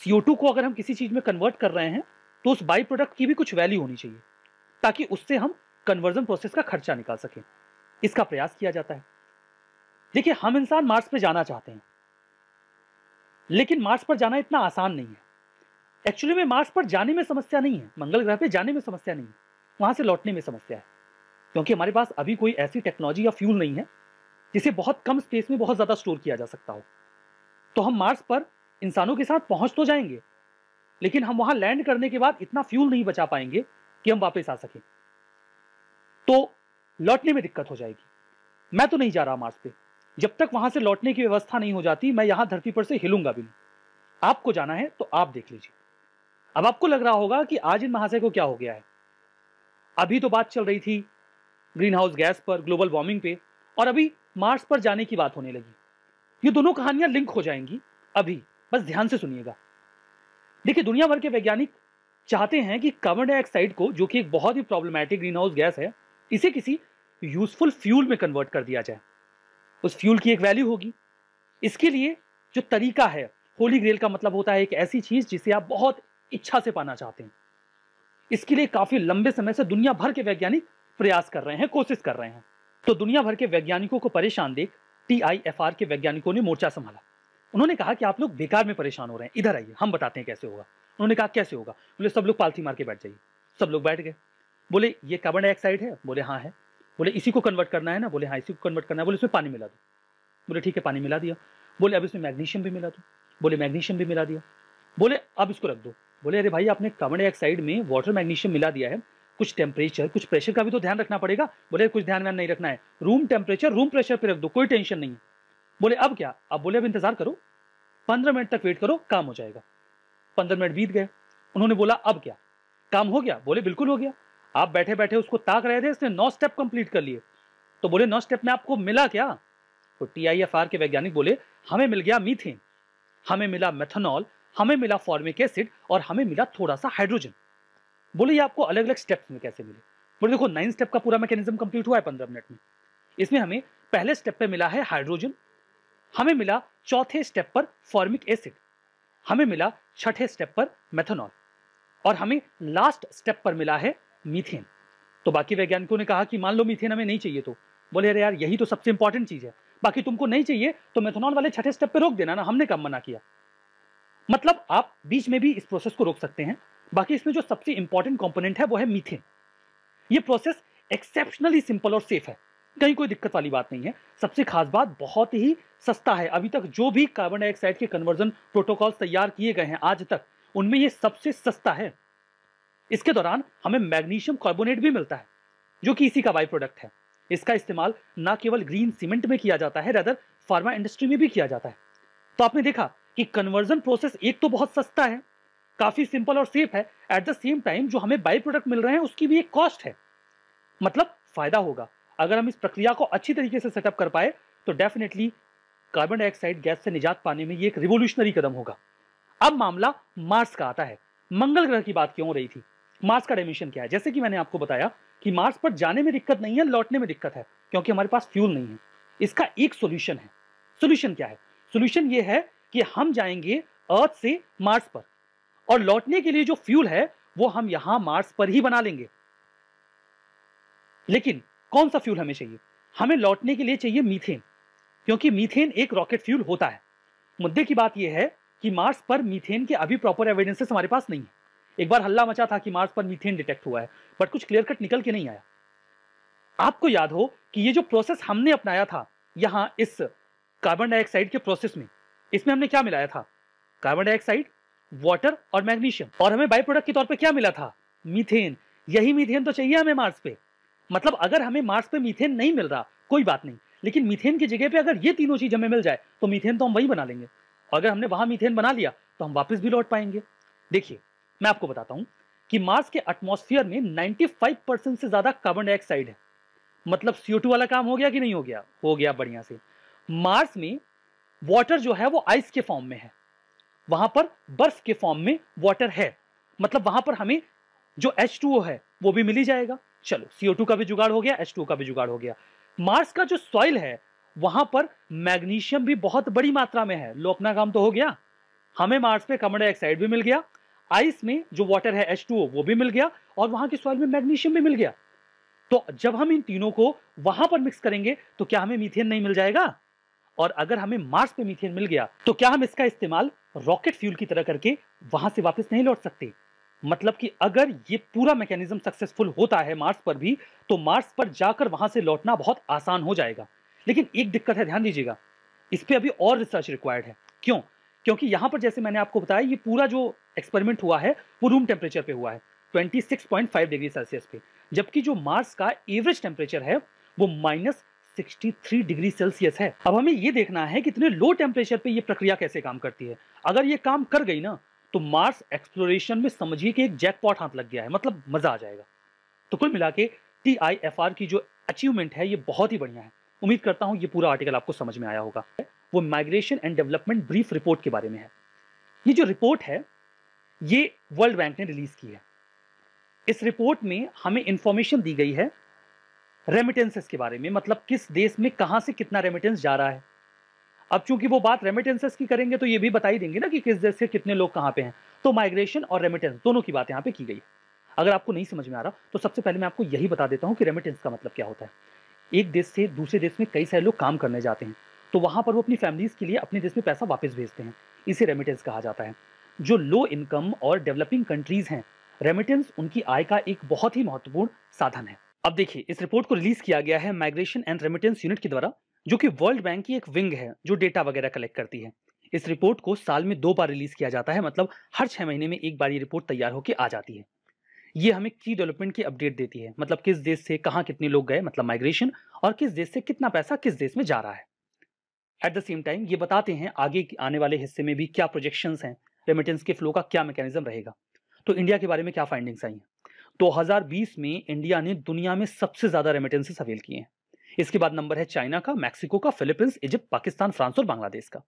CO2 को अगर हम किसी चीज़ में कन्वर्ट कर रहे हैं तो उस बाई प्रोडक्ट की भी कुछ वैल्यू होनी चाहिए ताकि उससे हम कन्वर्जन प्रोसेस का खर्चा निकाल सकें इसका प्रयास किया जाता है देखिए हम इंसान मार्स पर जाना चाहते हैं लेकिन मार्स पर जाना इतना आसान नहीं है एक्चुअली में मार्स पर जाने में समस्या नहीं है मंगल ग्रह पे जाने में समस्या नहीं है वहाँ से लौटने में समस्या है क्योंकि हमारे पास अभी कोई ऐसी टेक्नोलॉजी या फ्यूल नहीं है जिसे बहुत कम स्पेस में बहुत ज़्यादा स्टोर किया जा सकता हो तो हम मार्स पर इंसानों के साथ पहुँच तो जाएंगे लेकिन हम वहाँ लैंड करने के बाद इतना फ्यूल नहीं बचा पाएंगे कि हम वापस आ सकें तो लौटने में दिक्कत हो जाएगी मैं तो नहीं जा रहा मार्स पे जब तक वहां से लौटने की व्यवस्था नहीं हो जाती मैं यहाँ धरती पर से हिलूंगा भी नहीं आपको जाना है तो आप देख लीजिए अब आपको लग रहा होगा कि आज इन महाशय को क्या हो गया है अभी तो बात चल रही थी ग्रीन हाउस गैस पर ग्लोबल वार्मिंग पे और अभी मार्स पर जाने की बात होने लगी ये दोनों कहानियां लिंक हो जाएंगी अभी बस ध्यान से सुनिएगा देखिए दुनिया भर के वैज्ञानिक चाहते हैं कि कार्बन डाइऑक्साइड को जो कि एक बहुत ही प्रॉब्लमैटिक ग्रीन हाउस गैस है इसे किसी यूजफुल फ्यूल में कन्वर्ट कर दिया जाए उस फ्यूल की एक वैल्यू होगी इसके लिए जो तरीका है होली ग्रेल का मतलब होता है एक ऐसी चीज़ जिसे आप बहुत इच्छा से पाना चाहते हैं इसके लिए काफी लंबे समय से दुनिया भर के वैज्ञानिक प्रयास कर रहे हैं कोशिश कर रहे हैं तो दुनिया भर के वैज्ञानिकों को परेशान देख टी के वैज्ञानिकों ने मोर्चा संभाला उन्होंने कहा कि आप लोग बेकार में परेशान हो रहे हैं इधर आइए हम बताते हैं कैसे होगा उन्होंने कहा कैसे होगा बोले सब लोग पालथी मार के बैठ जाइए सब लोग बैठ गए बोले ये कार्बन डाइऑक्साइड है बोले हाँ है बोले इसी को कन्वर्ट करना है ना बोले हाँ इसी को कन्वर्ट करना है बोले इसमें पानी मिला दो बोले ठीक है पानी मिला दिया बोले अब इसमें मैग्नीशियम भी मिला दो बोले मैग्नीशियम भी मिला दिया बोले अब इसको रख दो बोले अरे भाई आपने कार्बन डाइऑक्साइड में वाटर मैग्नीशियम मिला दिया है कुछ टेम्परेचर कुछ प्रेशर का भी तो ध्यान रखना पड़ेगा बोले कुछ ध्यान व्यान नहीं रखना है रूम टेम्परेचर रूम प्रेशर पे रख दो कोई टेंशन नहीं बोले अब क्या अब बोले अब इंतजार करो पंद्रह मिनट तक वेट करो काम हो जाएगा पंद्रह मिनट बीत गए उन्होंने बोला अब क्या काम हो गया बोले बिल्कुल हो गया आप बैठे बैठे उसको ताक रहे थे इसने नौ स्टेप कंप्लीट कर लिए तो बोले नौ स्टेप में आपको मिला क्या तो टी के वैज्ञानिक बोले हमें मिल गया मीथेन हमें मिला मेथनॉल हमें मिला फॉर्मिक एसिड और हमें मिला थोड़ा सा हाइड्रोजन बोले ये आपको अलग अलग स्टेप्स में कैसे मिले बोले देखो नाइन स्टेप का पूरा मैकेनिज्म कंप्लीट हुआ है पंद्रह मिनट में इसमें हमें पहले स्टेप पे मिला है हाइड्रोजन हमें मिला चौथे स्टेप पर फॉर्मिक एसिड हमें मिला छठे स्टेप पर मेथनॉल और हमें लास्ट स्टेप पर मिला है मीथेन तो बाकी वैज्ञानिकों ने कहा कि मान लो मीथेन हमें नहीं चाहिए तो बोले अरे यार यही तो सबसे इंपॉर्टेंट चीज़ है बाकी तुमको नहीं चाहिए तो मेथनॉल वाले छठे स्टेप पर रोक देना ना हमने कब मना किया मतलब आप बीच में भी इस प्रोसेस को रोक सकते हैं बाकी इसमें जो सबसे इंपॉर्टेंट कॉम्पोनेंट है वो है मीथेन ये प्रोसेस एक्सेप्शनली सिंपल और सेफ है कहीं कोई दिक्कत वाली बात नहीं है सबसे खास बात बहुत ही सस्ता है अभी तक जो भी कार्बन डाइऑक्साइड के कन्वर्जन प्रोटोकॉल तैयार किए गए हैं आज तक उनमें ये सबसे सस्ता है इसके दौरान हमें मैग्नीशियम कार्बोनेट भी मिलता है जो कि इसी का बाई प्रोडक्ट है इसका इस्तेमाल ना केवल ग्रीन सीमेंट में किया जाता है रदर फार्मा इंडस्ट्री में भी किया जाता है तो आपने देखा कि कन्वर्जन प्रोसेस एक तो बहुत सस्ता है काफ़ी सिंपल और सेफ है एट द सेम टाइम जो हमें बाई प्रोडक्ट मिल रहे हैं उसकी भी एक कॉस्ट है मतलब फ़ायदा होगा अगर हम इस प्रक्रिया को अच्छी तरीके से सेटअप कर पाए तो डेफिनेटली कार्बन डाइऑक्साइड गैस से निजात पाने में ये एक रिवोल्यूशनरी कदम होगा अब मामला मार्स का आता है मंगल ग्रह की बात क्यों हो रही थी मार्स का डायमेंशन क्या है जैसे कि मैंने आपको बताया कि मार्स पर जाने में दिक्कत नहीं है लौटने में दिक्कत है क्योंकि हमारे पास फ्यूल नहीं है इसका एक सोल्यूशन है सोल्यूशन क्या है सोल्यूशन ये है कि हम जाएंगे अर्थ से मार्स पर और लौटने के लिए जो फ्यूल है वो हम यहां मार्स पर ही बना लेंगे लेकिन कौन सा फ्यूल हमें चाहिए हमें लौटने के लिए चाहिए मीथेन क्योंकि मीथेन एक रॉकेट फ्यूल होता है मुद्दे की बात यह है कि मार्स पर मीथेन के अभी प्रॉपर एविडेंसेस हमारे पास नहीं है एक बार हल्ला मचा था कि मार्स पर मीथेन डिटेक्ट हुआ है बट कुछ क्लियर कट निकल के नहीं आया आपको याद हो कि ये जो प्रोसेस हमने अपनाया था यहां इस कार्बन डाइऑक्साइड के प्रोसेस में इसमें हमने क्या मिलाया था कार्बन डाइऑक्साइड वाटर और मैग्नीशियम और हमें बाई प्रोडक्ट के तौर पर क्या मिला था मीथेन यही मीथेन तो चाहिए हमें मार्स पे मतलब अगर हमें मार्स पे मीथेन नहीं मिल रहा कोई बात नहीं लेकिन मीथेन की जगह पे अगर ये तीनों चीज हमें मिल जाए तो मीथेन तो हम वही बना लेंगे और अगर हमने वहां मीथेन बना लिया तो हम वापस भी लौट पाएंगे देखिए मैं आपको बताता हूँ कि मार्स के एटमोस्फियर में 95 परसेंट से ज्यादा कार्बन डाइऑक्साइड है मतलब सीओ वाला काम हो गया कि नहीं हो गया हो गया बढ़िया से मार्स में वाटर जो है वो आइस के फॉर्म में है वहां पर बर्फ के फॉर्म में वाटर है मतलब वहां पर हमें जो H2O है वो भी मिल ही जाएगा चलो CO2 का भी जुगाड़ हो गया H2O का भी जुगाड़ हो गया मार्स का जो सॉइल है वहां पर मैग्नीशियम भी बहुत बड़ी मात्रा में है लो अपना काम तो हो गया हमें मार्स पे कार्बन डाइऑक्साइड भी मिल गया आइस में जो वाटर है H2O वो भी मिल गया और वहां के सॉइल में मैग्नीशियम भी मिल गया तो जब हम इन तीनों को वहां पर मिक्स करेंगे तो क्या हमें मीथेन नहीं मिल जाएगा और अगर हमें मार्स पे मीथेन मिल गया तो क्या हम इसका इस्तेमाल रॉकेट फ्यूल की तरह करके वहां से वापस नहीं लौट सकते मतलब कि अगर ये पूरा मैकेनिज्म सक्सेसफुल होता है मार्स पर भी तो मार्स पर जाकर वहां से लौटना बहुत आसान हो जाएगा लेकिन एक दिक्कत है ध्यान दीजिएगा इस पर अभी और रिसर्च रिक्वायर्ड है क्यों क्योंकि यहां पर जैसे मैंने आपको बताया ये पूरा जो एक्सपेरिमेंट हुआ है वो रूम टेम्परेचर पे हुआ है 26.5 डिग्री सेल्सियस पे जबकि जो मार्स का एवरेज टेम्परेचर है वो माइनस 63 डिग्री सेल्सियस है अब हमें ये देखना है कि इतने लो टेम्परेचर पे ये प्रक्रिया कैसे काम करती है अगर ये काम कर गई ना तो मार्स एक्सप्लोरेशन में समझिए कि एक जैकपॉट हाथ लग गया है मतलब मजा आ जाएगा तो कुल मिला के टी की जो अचीवमेंट है ये बहुत ही बढ़िया है उम्मीद करता हूँ ये पूरा आर्टिकल आपको समझ में आया होगा वो migration and development brief report के बारे में है ये जो रिपोर्ट है ये वर्ल्ड बैंक ने रिलीज की है इस रिपोर्ट में हमें इंफॉर्मेशन दी गई है रेमिटेंसेस के बारे में मतलब किस देश में कहाँ से कितना रेमिटेंस जा रहा है अब चूंकि वो बात रेमिटेंसेस की करेंगे तो ये भी बताई देंगे ना कि किस देश से कितने लोग कहाँ पे हैं तो माइग्रेशन और रेमिटेंस दोनों की बात यहाँ पे की गई है अगर आपको नहीं समझ में आ रहा तो सबसे पहले मैं आपको यही बता देता हूँ कि रेमिटेंस का मतलब क्या होता है एक देश से दूसरे देश में कई सारे लोग काम करने जाते हैं तो वहाँ पर वो अपनी फैमिलीज के लिए अपने देश में पैसा वापस भेजते हैं इसे रेमिटेंस कहा जाता है जो लो इनकम और डेवलपिंग कंट्रीज हैं रेमिटेंस उनकी आय का एक बहुत ही महत्वपूर्ण साधन है अब देखिए इस रिपोर्ट को रिलीज किया गया है माइग्रेशन एंड रेमिटेंस यूनिट के द्वारा जो कि वर्ल्ड बैंक की एक विंग है जो डेटा वगैरह कलेक्ट करती है इस रिपोर्ट को साल में दो बार रिलीज किया जाता है मतलब हर छह महीने में एक बार ये रिपोर्ट तैयार होकर आ जाती है ये हमें की डेवलपमेंट की अपडेट देती है मतलब किस देश से कहाँ कितने लोग गए मतलब माइग्रेशन और किस देश से कितना पैसा किस देश में जा रहा है एट द सेम टाइम ये बताते हैं आगे आने वाले हिस्से में भी क्या प्रोजेक्शंस हैं रेमिटेंस के फ्लो का क्या मैकेनिज्म रहेगा तो इंडिया के बारे में क्या फाइंडिंग्स आई हैं 2020 में इंडिया ने दुनिया में सबसे ज्यादा रेमिटेंसेस अवेल किए हैं इसके बाद नंबर है चाइना का मैक्सिको का फिलीपींस इजिप्ट पाकिस्तान फ्रांस और बांग्लादेश का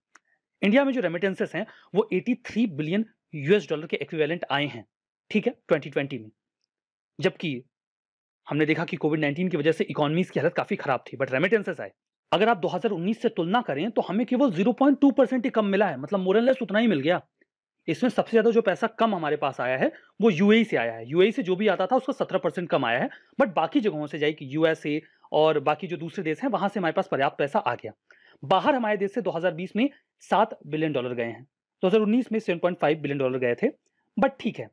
इंडिया में जो रेमिटेंसेस हैं वो 83 बिलियन यूएस डॉलर के इक्विवेलेंट आए हैं ठीक है 2020 में जबकि हमने देखा कि कोविड 19 की वजह से इकोनॉमीज की हालत काफी खराब थी बट रेमिटेंसेस आए अगर आप 2019 से तुलना करें तो हमें केवल 0.2 परसेंट ही कम मिला है मतलब मोरल लेस उतना ही मिल गया इसमें सबसे ज्यादा जो पैसा कम हमारे पास आया है वो यूएई e से आया है यूएई e से जो भी आता था उसका सत्रह परसेंट कम आया है बट बाकी जगहों से जाए कि यूएसए और बाकी जो दूसरे देश हैं वहां से हमारे पास पर्याप्त पैसा आ गया बाहर हमारे देश से 2020 में सात बिलियन डॉलर गए हैं 2019 में 7.5 बिलियन डॉलर गए थे बट ठीक है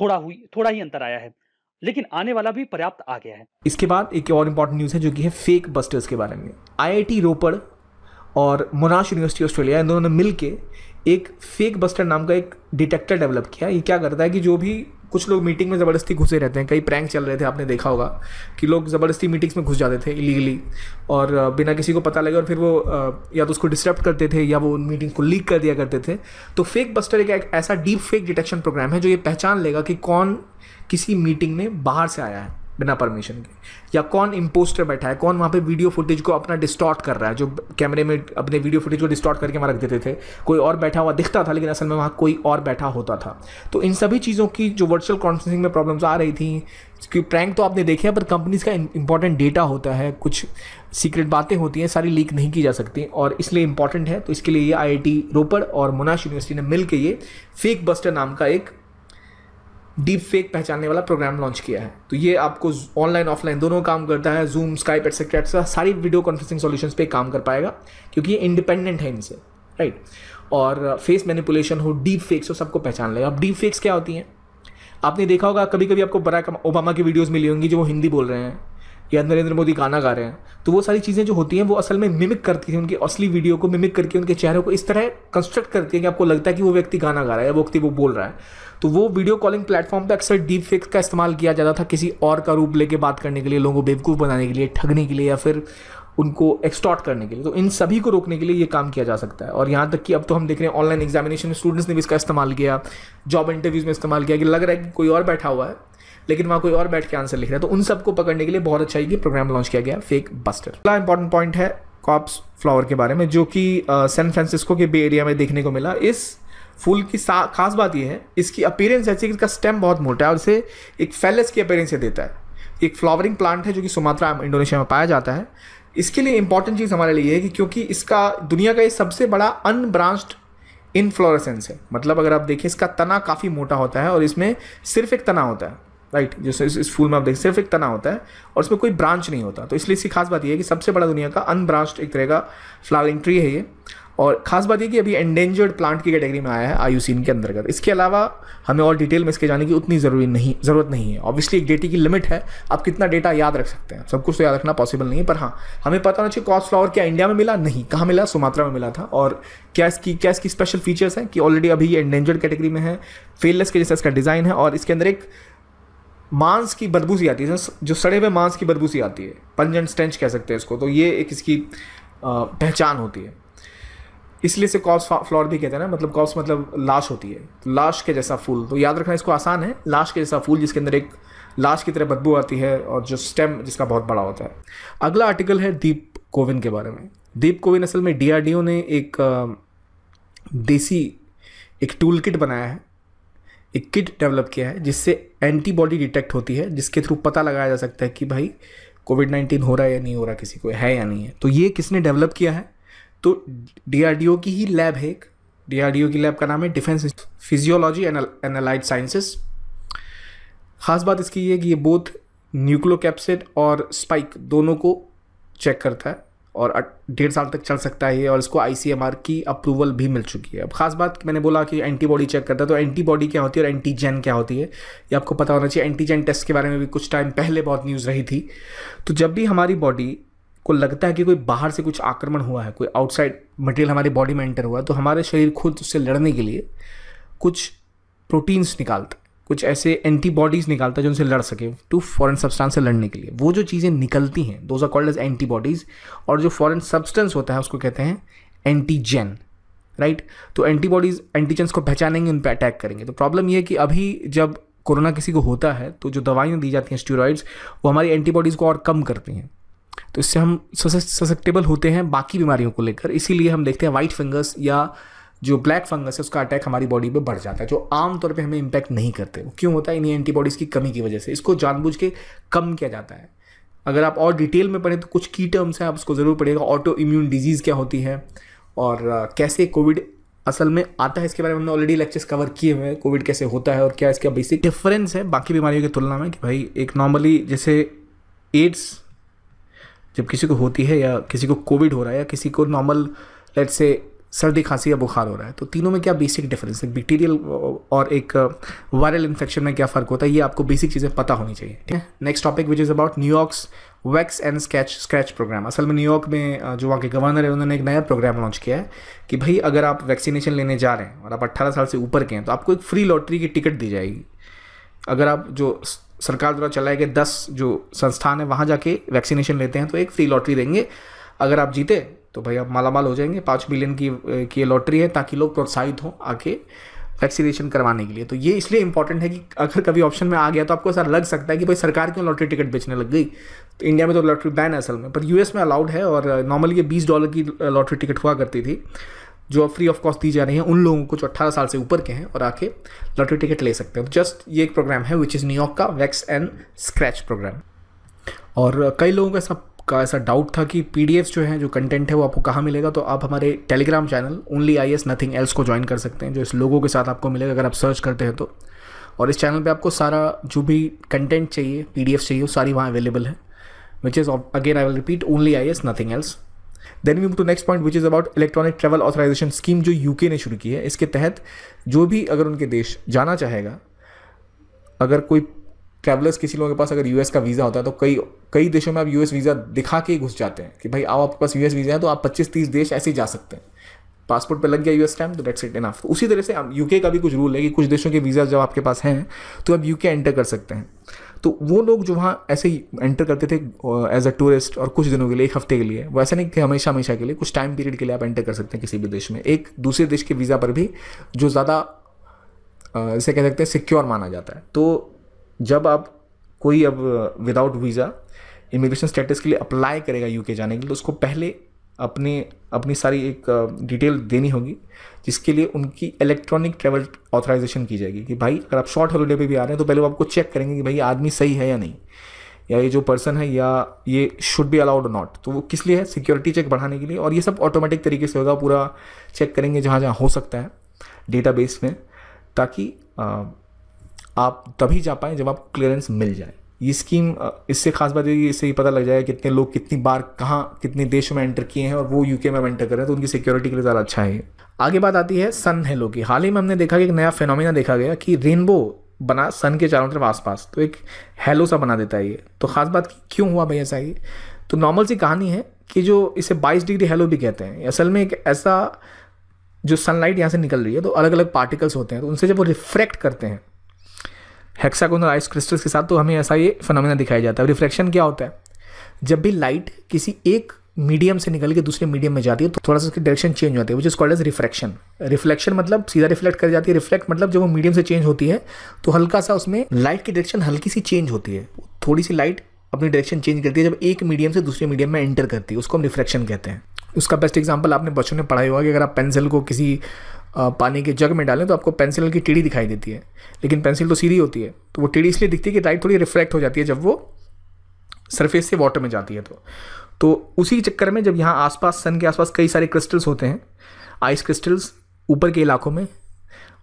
थोड़ा हुई थोड़ा ही अंतर आया है लेकिन आने वाला भी पर्याप्त आ गया है इसके बाद एक और इंपॉर्टेंट न्यूज है जो कि है फेक बस्टर्स के बारे में आईआईटी रोपड़ और मोनाश यूनिवर्सिटी ऑस्ट्रेलिया इन दोनों ने मिल के एक फेक बस्टर नाम का एक डिटेक्टर डेवलप किया ये क्या करता है कि जो भी कुछ लोग मीटिंग में ज़बरदस्ती घुसे रहते हैं कई प्रैंक चल रहे थे आपने देखा होगा कि लोग ज़बरदस्ती मीटिंग्स में घुस जाते थे इलीगली और बिना किसी को पता लगे और फिर वो या तो उसको डिस्टर्ब करते थे या वो उन मीटिंग को लीक कर दिया करते थे तो फेक बस्टर एक ऐसा डीप फेक डिटेक्शन प्रोग्राम है जो ये पहचान लेगा कि कौन किसी मीटिंग में बाहर से आया है बिना परमिशन के या कौन इम्पोस्टर बैठा है कौन वहाँ पे वीडियो फुटेज को अपना डिस्टॉर्ट कर रहा है जो कैमरे में अपने वीडियो फुटेज को डिस्टॉर्ट करके वहाँ रख देते थे कोई और बैठा हुआ दिखता था लेकिन असल में वहाँ कोई और बैठा होता था तो इन सभी चीज़ों की जो वर्चुअल कॉन्फ्रेंसिंग में प्रॉब्लम्स आ रही थी क्योंकि प्रैंक तो आपने देखे हैं पर कंपनीज का इंपॉर्टेंट डेटा होता है कुछ सीक्रेट बातें होती हैं सारी लीक नहीं की जा सकती और इसलिए इंपॉर्टेंट है तो इसके लिए ये आई रोपड़ और मोनाश यूनिवर्सिटी ने मिल के ये फेक बस्टर नाम का एक डीप फेक पहचानने वाला प्रोग्राम लॉन्च किया है तो ये आपको ऑनलाइन ऑफलाइन दोनों काम करता है जूम स्काइप एटसेट्रा एटसेट्रा सारी वीडियो कॉन्फ्रेंसिंग सॉल्यूशंस पे काम कर पाएगा क्योंकि ये इंडिपेंडेंट है इनसे राइट और फेस uh, मैनिपुलेशन हो डीप फेक्स हो सबको पहचान लेगा अब डीप फेक्स क्या होती हैं आपने देखा होगा कभी कभी आपको बराक ओबामा की वीडियोज़ मिली होंगी जो वो हिंदी बोल रहे हैं या नरेंद्र मोदी गाना गा रहे हैं तो वो सारी चीज़ें जो होती हैं वो असल में मिमिक करती थी उनकी असली वीडियो को मिमिक करके उनके चेहरे को इस तरह कंस्ट्रक्ट करती है कि आपको लगता है कि वो व्यक्ति गाना गा रहा है या वो व्यक्ति वो बोल रहा है तो वो वीडियो कॉलिंग प्लेटफॉर्म पर अक्सर डीप फिक्स का इस्तेमाल किया जाता था किसी और का रूप लेके बात करने के लिए लोगों को बेवकूफ़ बनाने के लिए ठगने के लिए या फिर उनको एक्सटॉर्ट करने के लिए तो इन सभी को रोकने के लिए ये काम किया जा सकता है और यहाँ तक कि अब तो हम देख रहे हैं ऑनलाइन एग्जामिनेशन में स्टूडेंट्स ने भी इसका इस्तेमाल किया जॉब इंटरव्यूज़ में इस्तेमाल किया कि लग रहा है कि कोई और बैठा हुआ है लेकिन वहाँ कोई और बैठ के आंसर लिख रहा है तो उन सबको पकड़ने के लिए बहुत अच्छा ये प्रोग्राम लॉन्च किया गया फेक बस्टर अगला इंपॉर्टेंट पॉइंट है कॉप्स फ्लावर के बारे में जो कि सैन फ्रांसिस्को के बे एरिया में देखने को मिला इस फूल की खास बात यह है इसकी अपेयरेंस ऐसी कि इसका स्टेम बहुत मोटा है और इसे एक फेलेस की अपीयरेंस देता है एक फ्लावरिंग प्लांट है जो कि सुमात्रा इंडोनेशिया में पाया जाता है इसके लिए इंपॉर्टेंट चीज़ हमारे लिए है कि क्योंकि इसका दुनिया का ये सबसे बड़ा अनब्रांच्ड इनफ्लोरेसेंस है मतलब अगर आप देखें इसका तना काफ़ी मोटा होता है और इसमें सिर्फ एक तना होता है राइट right, जैसे इस, इस फूल में आप देखें सिर्फ एक तना होता है और इसमें कोई ब्रांच नहीं होता तो इसलिए इसकी खास बात यह है कि सबसे बड़ा दुनिया का अनब्रांच्ड एक तरह का फ्लावरिंग ट्री है ये और खास बात यह कि अभी एंडेंजर्ड प्लांट की कैटेगरी में आया है आयुसीन के अंतर्गत इसके अलावा हमें और डिटेल में इसके जाने की उतनी ज़रूरी नहीं ज़रूरत नहीं है ऑब्वियसली एक डेटे की लिमिट है आप कितना डेटा याद रख सकते हैं सब कुछ तो याद रखना पॉसिबल नहीं है पर हाँ हमें पता होना चाहिए कॉस फ्लावर क्या इंडिया में मिला नहीं कहाँ मिला सुमात्रा में मिला था और क्या इसकी क्या इसकी स्पेशल फीचर्स हैं कि ऑलरेडी अभी ये एंडेंजर्ड कैटेगरी में है फेललेस के जैसा इसका डिज़ाइन है और इसके अंदर एक मांस की बदबू सी आती है जो सड़े हुए मांस की बदबू सी आती है पंजन स्टेंच कह सकते हैं इसको तो ये एक इसकी पहचान होती है इसलिए से कॉप्स फ्लॉर भी कहते हैं ना मतलब कॉप्स मतलब लाश होती है तो लाश के जैसा फूल तो याद रखना इसको आसान है लाश के जैसा फूल जिसके अंदर एक लाश की तरह बदबू आती है और जो स्टेम जिसका बहुत बड़ा होता है अगला आर्टिकल है दीप कोविन के बारे में दीप कोविन असल में डी ने एक देसी एक टूल किट बनाया है एक किट डेवलप किया है जिससे एंटीबॉडी डिटेक्ट होती है जिसके थ्रू पता लगाया जा सकता है कि भाई कोविड नाइन्टीन हो रहा है या नहीं हो रहा किसी को है या नहीं है तो ये किसने डेवलप किया है तो डी की ही लैब है एक डी की लैब का नाम है डिफेंस फिजियोलॉजी एनालाइट साइंसेस खास बात इसकी ये है कि ये बोथ न्यूक्लोकैप्सिड और स्पाइक दोनों को चेक करता है और डेढ़ साल तक चल सकता है और इसको आई की अप्रूवल भी मिल चुकी है अब खास बात मैंने बोला कि एंटीबॉडी चेक करता है तो एंटीबॉडी क्या होती है और एंटीजन क्या होती है ये आपको पता होना चाहिए एंटीजन टेस्ट के बारे में भी कुछ टाइम पहले बहुत न्यूज़ रही थी तो जब भी हमारी बॉडी को लगता है कि कोई बाहर से कुछ आक्रमण हुआ है कोई आउटसाइड मटेरियल हमारी बॉडी में एंटर हुआ है तो हमारे शरीर खुद उससे लड़ने के लिए कुछ प्रोटीन्स निकालता है कुछ ऐसे एंटीबॉडीज़ निकालता है जो उनसे लड़ सके टू फॉरेन सब्सटेंस से लड़ने के लिए वो जो चीज़ें निकलती हैं those are called as antibodies और जो फॉरेन सब्सटेंस होता है उसको कहते हैं एंटीजन राइट तो एंटीबॉडीज़ एंटीजेंस को पहचानेंगे उन पर अटैक करेंगे तो प्रॉब्लम ये है कि अभी जब कोरोना किसी को होता है तो जो दवाइयाँ दी जाती हैं स्टेरॉइड्स वो हमारी एंटीबॉडीज़ को और कम करती हैं तो इससे हम ससेक्टेबल होते हैं बाकी बीमारियों को लेकर इसीलिए हम देखते हैं वाइट फिंगर्स या जो ब्लैक फंगस है उसका अटैक हमारी बॉडी पे बढ़ जाता है जो आमतौर पे हमें इम्पैक्ट नहीं करते वो क्यों होता है इन्हीं एंटीबॉडीज़ की कमी की वजह से इसको जानबूझ के कम किया जाता है अगर आप और डिटेल में पढ़ें तो कुछ की टर्म्स हैं आप उसको ज़रूर पढ़ेगा ऑटो इम्यून डिजीज़ क्या होती है और कैसे कोविड असल में आता है इसके बारे में हमने ऑलरेडी लेक्चर्स कवर किए हुए हैं कोविड कैसे होता है और क्या इसका बेसिक डिफरेंस है बाकी बीमारियों की तुलना में कि भाई एक नॉर्मली जैसे एड्स जब किसी को होती है या किसी को कोविड हो रहा है या किसी को नॉर्मल लेट से सर्दी खांसी या बुखार हो रहा है तो तीनों में क्या बेसिक डिफरेंस है बैक्टीरियल और एक वायरल uh, इन्फेक्शन में क्या फ़र्क होता है ये आपको बेसिक चीज़ें पता होनी चाहिए ठीक है next topic which is about New York's vax and scratch scratch program असल में न्यूयॉर्क में uh, जो वहाँ के गवर्नर है उन्होंने एक नया प्रोग्राम लॉन्च किया है कि भाई अगर आप वैक्सीनेशन लेने जा रहे हैं और आप अट्ठारह साल से ऊपर के हैं तो आपको एक फ्री लॉटरी की टिकट दी जाएगी अगर आप जो सरकार द्वारा चलाए गए दस जो संस्थान है वहाँ जाके वैक्सीनेशन लेते हैं तो एक फ्री लॉटरी देंगे अगर आप जीते तो भाई आप मालामाल हो जाएंगे पाँच बिलियन की की लॉटरी है ताकि लोग प्रोत्साहित हों आके वैक्सीनेशन करवाने के लिए तो ये इसलिए इंपॉर्टेंट है कि अगर कभी ऑप्शन में आ गया तो आपको ऐसा लग सकता है कि भाई सरकार क्यों लॉटरी टिकट बेचने लग गई तो इंडिया में तो लॉटरी बैन है असल में पर यूएस में अलाउड है और नॉर्मली ये बीस डॉलर की लॉटरी टिकट हुआ करती थी जो अब फ्री ऑफ कॉस्ट दी जा रही है उन लोगों को जो अट्ठारह साल से ऊपर के हैं और आके लॉटरी टिकट ले सकते हैं जस्ट तो ये एक प्रोग्राम है विच इज़ न्यूयॉर्क का वैक्स एंड स्क्रैच प्रोग्राम और कई लोगों का ऐसा का ऐसा डाउट था कि पी जो हैं जो कंटेंट है वो आपको कहाँ मिलेगा तो आप हमारे Telegram channel only I S nothing else को ज्वाइन कर सकते हैं जो इस लोगों के साथ आपको मिलेगा अगर आप सर्च करते हैं तो और इस चैनल पे आपको सारा जो भी कंटेंट चाहिए पी चाहिए वो सारी वहाँ अवेलेबल है which is again I will repeat only I S nothing else then we to next point which is about electronic travel authorisation scheme जो यूके ने शुरू की है इसके तहत जो भी अगर उनके देश जाना चाहेगा अगर कोई ट्रैवलर्स किसी लोगों के पास अगर यूएस का वीज़ा होता है तो कई कई देशों में आप यूएस वीज़ा दिखा के घुस जाते हैं कि भाई आओ आपके पास यूएस वीज़ा है तो आप 25-30 देश ऐसे ही जा सकते हैं पासपोर्ट पे लग गया यूएस टाइम तो डेट्स इट इनफ उसी तरह से यूके का भी कुछ रूल है कि कुछ देशों के वीज़ा जब आपके पास हैं तो आप यूके एंटर कर सकते हैं तो वो लोग जो वहाँ ऐसे ही एंटर करते थे एज अ टूरिस्ट और कुछ दिनों के लिए एक हफ्ते के लिए वो ऐसा नहीं कि हमेशा हमेशा के लिए कुछ टाइम पीरियड के लिए आप एंटर कर सकते हैं किसी भी देश में एक दूसरे देश के वीज़ा पर भी जो ज़्यादा इसे कह सकते हैं सिक्योर माना जाता है तो जब आप कोई अब विदाउट वीज़ा इमिग्रेशन स्टेटस के लिए अप्लाई करेगा यूके जाने के लिए तो उसको पहले अपने अपनी सारी एक डिटेल देनी होगी जिसके लिए उनकी इलेक्ट्रॉनिक ट्रैवल ऑथराइजेशन की जाएगी कि भाई अगर आप शॉर्ट हॉलीडे पे भी आ रहे हैं तो पहले वो आपको चेक करेंगे कि भाई आदमी सही है या नहीं या ये जो पर्सन है या ये शुड बी अलाउड नॉट तो वो किस लिए है सिक्योरिटी चेक बढ़ाने के लिए और ये सब ऑटोमेटिक तरीके से होगा पूरा चेक करेंगे जहाँ जहाँ हो सकता है डेटाबेस में ताकि आप तभी जा पाएँ जब आप क्लियरेंस मिल जाए ये स्कीम इससे खास बात ये इससे ही पता लग जाएगा कितने लोग कितनी बार कहाँ कितने देशों में एंटर किए हैं और वो यूके में एंटर कर रहे हैं तो उनकी सिक्योरिटी के लिए ज़्यादा अच्छा है आगे बात आती है सन हेलो की हाल ही में हमने देखा कि एक नया फेनोमिना देखा गया कि रेनबो बना सन के चारों तरफ आसपास तो एक हेलो सा बना देता है ये तो ख़ास बात क्यों हुआ भाई ऐसा ये तो नॉर्मल सी कहानी है कि जो इसे 22 डिग्री हेलो भी कहते हैं असल में एक ऐसा जो सनलाइट यहाँ से निकल रही है तो अलग अलग पार्टिकल्स होते हैं तो उनसे जब वो रिफ्रैक्ट करते हैं हेक्सागोनल आइस क्रिस्टल्स के साथ तो हमें ऐसा ये फनोमिना दिखाया जाता है रिफ्लेक्शन क्या होता है जब भी लाइट किसी एक मीडियम से निकल के दूसरे मीडियम में जाती है तो थोड़ा सा उसकी डायरेक्शन चेंज होती है which is called as refraction reflection मतलब सीधा रिफ्लेक्ट कर जाती है रिफ्लेक्ट मतलब जब वो मीडियम से चेंज होती है तो हल्का सा उसमें लाइट की डायरेक्शन हल्की सी चेंज होती है थोड़ी सी लाइट अपनी डायरेक्शन चेंज करती है जब एक मीडियम से दूसरे मीडियम में एंटर करती है उसको हम रिफ्रैक्शन कहते हैं उसका बेस्ट एग्जाम्पल आपने बच्चों ने पढ़ाई होगा कि अगर आप पेंसिल को किसी पानी के जग में डालें तो आपको पेंसिल की टीढ़ी दिखाई देती है लेकिन पेंसिल तो सीधी होती है तो वो टीढ़ी इसलिए दिखती है कि लाइट थोड़ी रिफ्लेक्ट हो जाती है जब वो सरफेस से वाटर में जाती है तो तो उसी चक्कर में जब यहाँ आसपास सन के आसपास कई सारे क्रिस्टल्स होते हैं आइस क्रिस्टल्स ऊपर के इलाकों में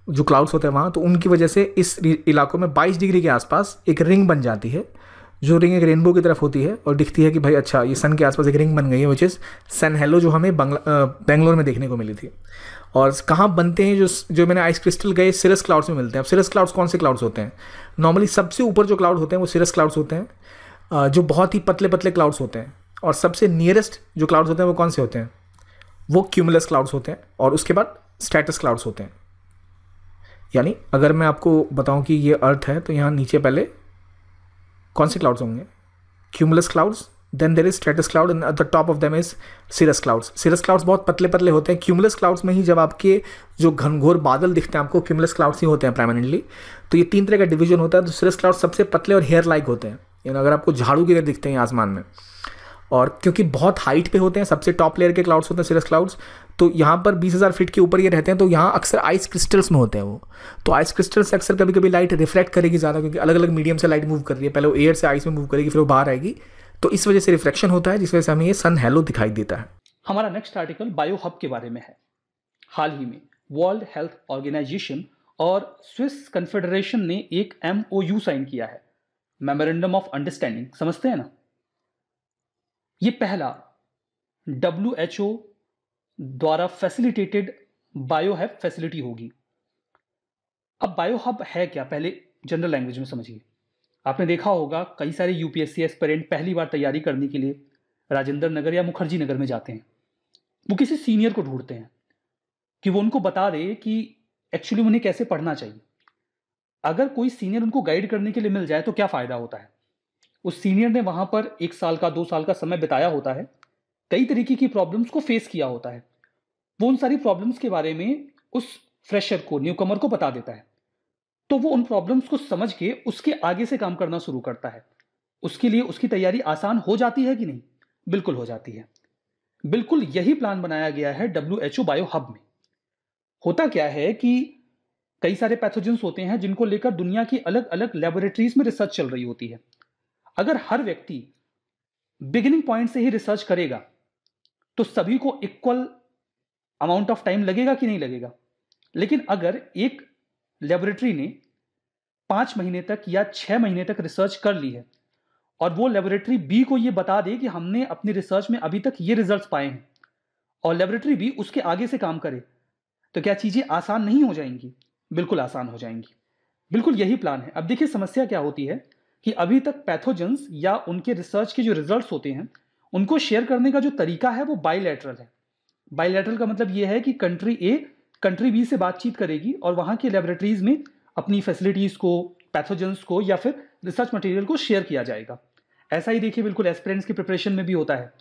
जो क्लाउड्स होते हैं वहाँ तो उनकी वजह से इस इलाकों में 22 डिग्री के आसपास एक रिंग बन जाती है जो रिंग एक रेनबो की तरफ होती है और दिखती है कि भाई अच्छा ये सन के आसपास एक रिंग बन गई है विच इज़ सन हेलो जो हमें बेंगलोर में देखने को मिली थी और कहाँ बनते हैं जो जो मैंने आइस क्रिस्टल गए सिरस क्लाउड्स में मिलते हैं अब सिरस क्लाउड्स कौन से क्लाउड्स होते हैं नॉर्मली सबसे ऊपर जो क्लाउड होते हैं वो सिरस क्लाउड्स होते हैं जो बहुत ही पतले पतले क्लाउड्स होते हैं और सबसे नियरेस्ट जो क्लाउड्स होते हैं वो कौन से होते हैं वो क्यूमुलस क्लाउड्स होते हैं और उसके बाद स्टेटस क्लाउड्स होते हैं यानी अगर मैं आपको बताऊं कि ये अर्थ है तो यहाँ नीचे पहले कौन से क्लाउड्स होंगे cumulus clouds then there is stratus cloud and the top of them is cirrus clouds cirrus clouds बहुत पतले पतले होते हैं क्यूमुलस क्लाउड्स में ही जब आपके जो घनघोर बादल दिखते हैं आपको क्यूमुलस क्लाउड्स ही होते हैं प्रामानेंटली तो ये तीन तरह का डिवीजन होता है तो सीरस क्लाउड्स सबसे पतले और हेयर लाइक होते हैं यानी अगर आपको झाड़ू की तरह दिखते हैं आसमान में और क्योंकि बहुत हाइट पे होते हैं सबसे टॉप लेयर के क्लाउड्स होते हैं सिरस क्लाउड्स तो यहाँ पर 20,000 फीट के ऊपर ये रहते हैं तो यहाँ अक्सर आइस क्रिस्टल्स में होते हैं वो तो आइस क्रिस्टल्स से अक्सर कभी कभी लाइट रिफ्लेक्ट करेगी ज़्यादा क्योंकि अलग अलग मीडियम से लाइट मूव कर रही है पहले वो एयर से आइस में मूव करेगी फिर वो बाहर आएगी तो इस वजह से रिफ्लेक्शन होता है जिस वजह से हमें ये सन हेलो दिखाई देता है हमारा नेक्स्ट आर्टिकल बायो हब के बारे में है हाल ही में वर्ल्ड हेल्थ ऑर्गेनाइजेशन और स्विस कन्फेडरेशन ने एक एम साइन किया है मेमोरेंडम ऑफ अंडरस्टैंडिंग समझते हैं ना ये पहला डब्ल्यू एच ओ द्वारा फैसिलिटेटेड बायो हैब फैसिलिटी होगी अब बायो हब है क्या पहले जनरल लैंग्वेज में समझिए आपने देखा होगा कई सारे यूपीएससी एस्पेरेंट पहली बार तैयारी करने के लिए राजेंद्र नगर या मुखर्जी नगर में जाते हैं वो किसी सीनियर को ढूंढते हैं कि वो उनको बता दे कि एक्चुअली उन्हें कैसे पढ़ना चाहिए अगर कोई सीनियर उनको गाइड करने के लिए मिल जाए तो क्या फ़ायदा होता है उस सीनियर ने वहाँ पर एक साल का दो साल का समय बिताया होता है कई तरीके की प्रॉब्लम्स को फेस किया होता है वो उन सारी प्रॉब्लम्स के बारे में उस फ्रेशर को न्यू कमर को बता देता है तो वो उन प्रॉब्लम्स को समझ के उसके आगे से काम करना शुरू करता है उसके लिए उसकी तैयारी आसान हो जाती है कि नहीं बिल्कुल हो जाती है बिल्कुल यही प्लान बनाया गया है W H O bio hub में होता क्या है कि कई सारे पैथोजेंस होते हैं जिनको लेकर दुनिया की अलग अलग लेबोरेटरीज में रिसर्च चल रही होती है अगर हर व्यक्ति बिगिनिंग पॉइंट से ही रिसर्च करेगा तो सभी को इक्वल अमाउंट ऑफ टाइम लगेगा कि नहीं लगेगा लेकिन अगर एक लेबोरेटरी ने पाँच महीने तक या छः महीने तक रिसर्च कर ली है और वो लेबोरेटरी बी को ये बता दे कि हमने अपनी रिसर्च में अभी तक ये रिजल्ट पाए हैं और लेबोरेटरी बी उसके आगे से काम करे तो क्या चीज़ें आसान नहीं हो जाएंगी बिल्कुल आसान हो जाएंगी बिल्कुल यही प्लान है अब देखिए समस्या क्या होती है कि अभी तक पैथोजेंस या उनके रिसर्च के जो रिजल्ट्स होते हैं उनको शेयर करने का जो तरीका है वो बायलैटरल है बायलैटरल का मतलब ये है कि कंट्री ए कंट्री बी से बातचीत करेगी और वहाँ के लेबोरेटरीज में अपनी फैसिलिटीज़ को पैथोजेंस को या फिर रिसर्च मटेरियल को शेयर किया जाएगा ऐसा ही देखिए बिल्कुल एस्पिरेंट्स की प्रिपरेशन में भी होता है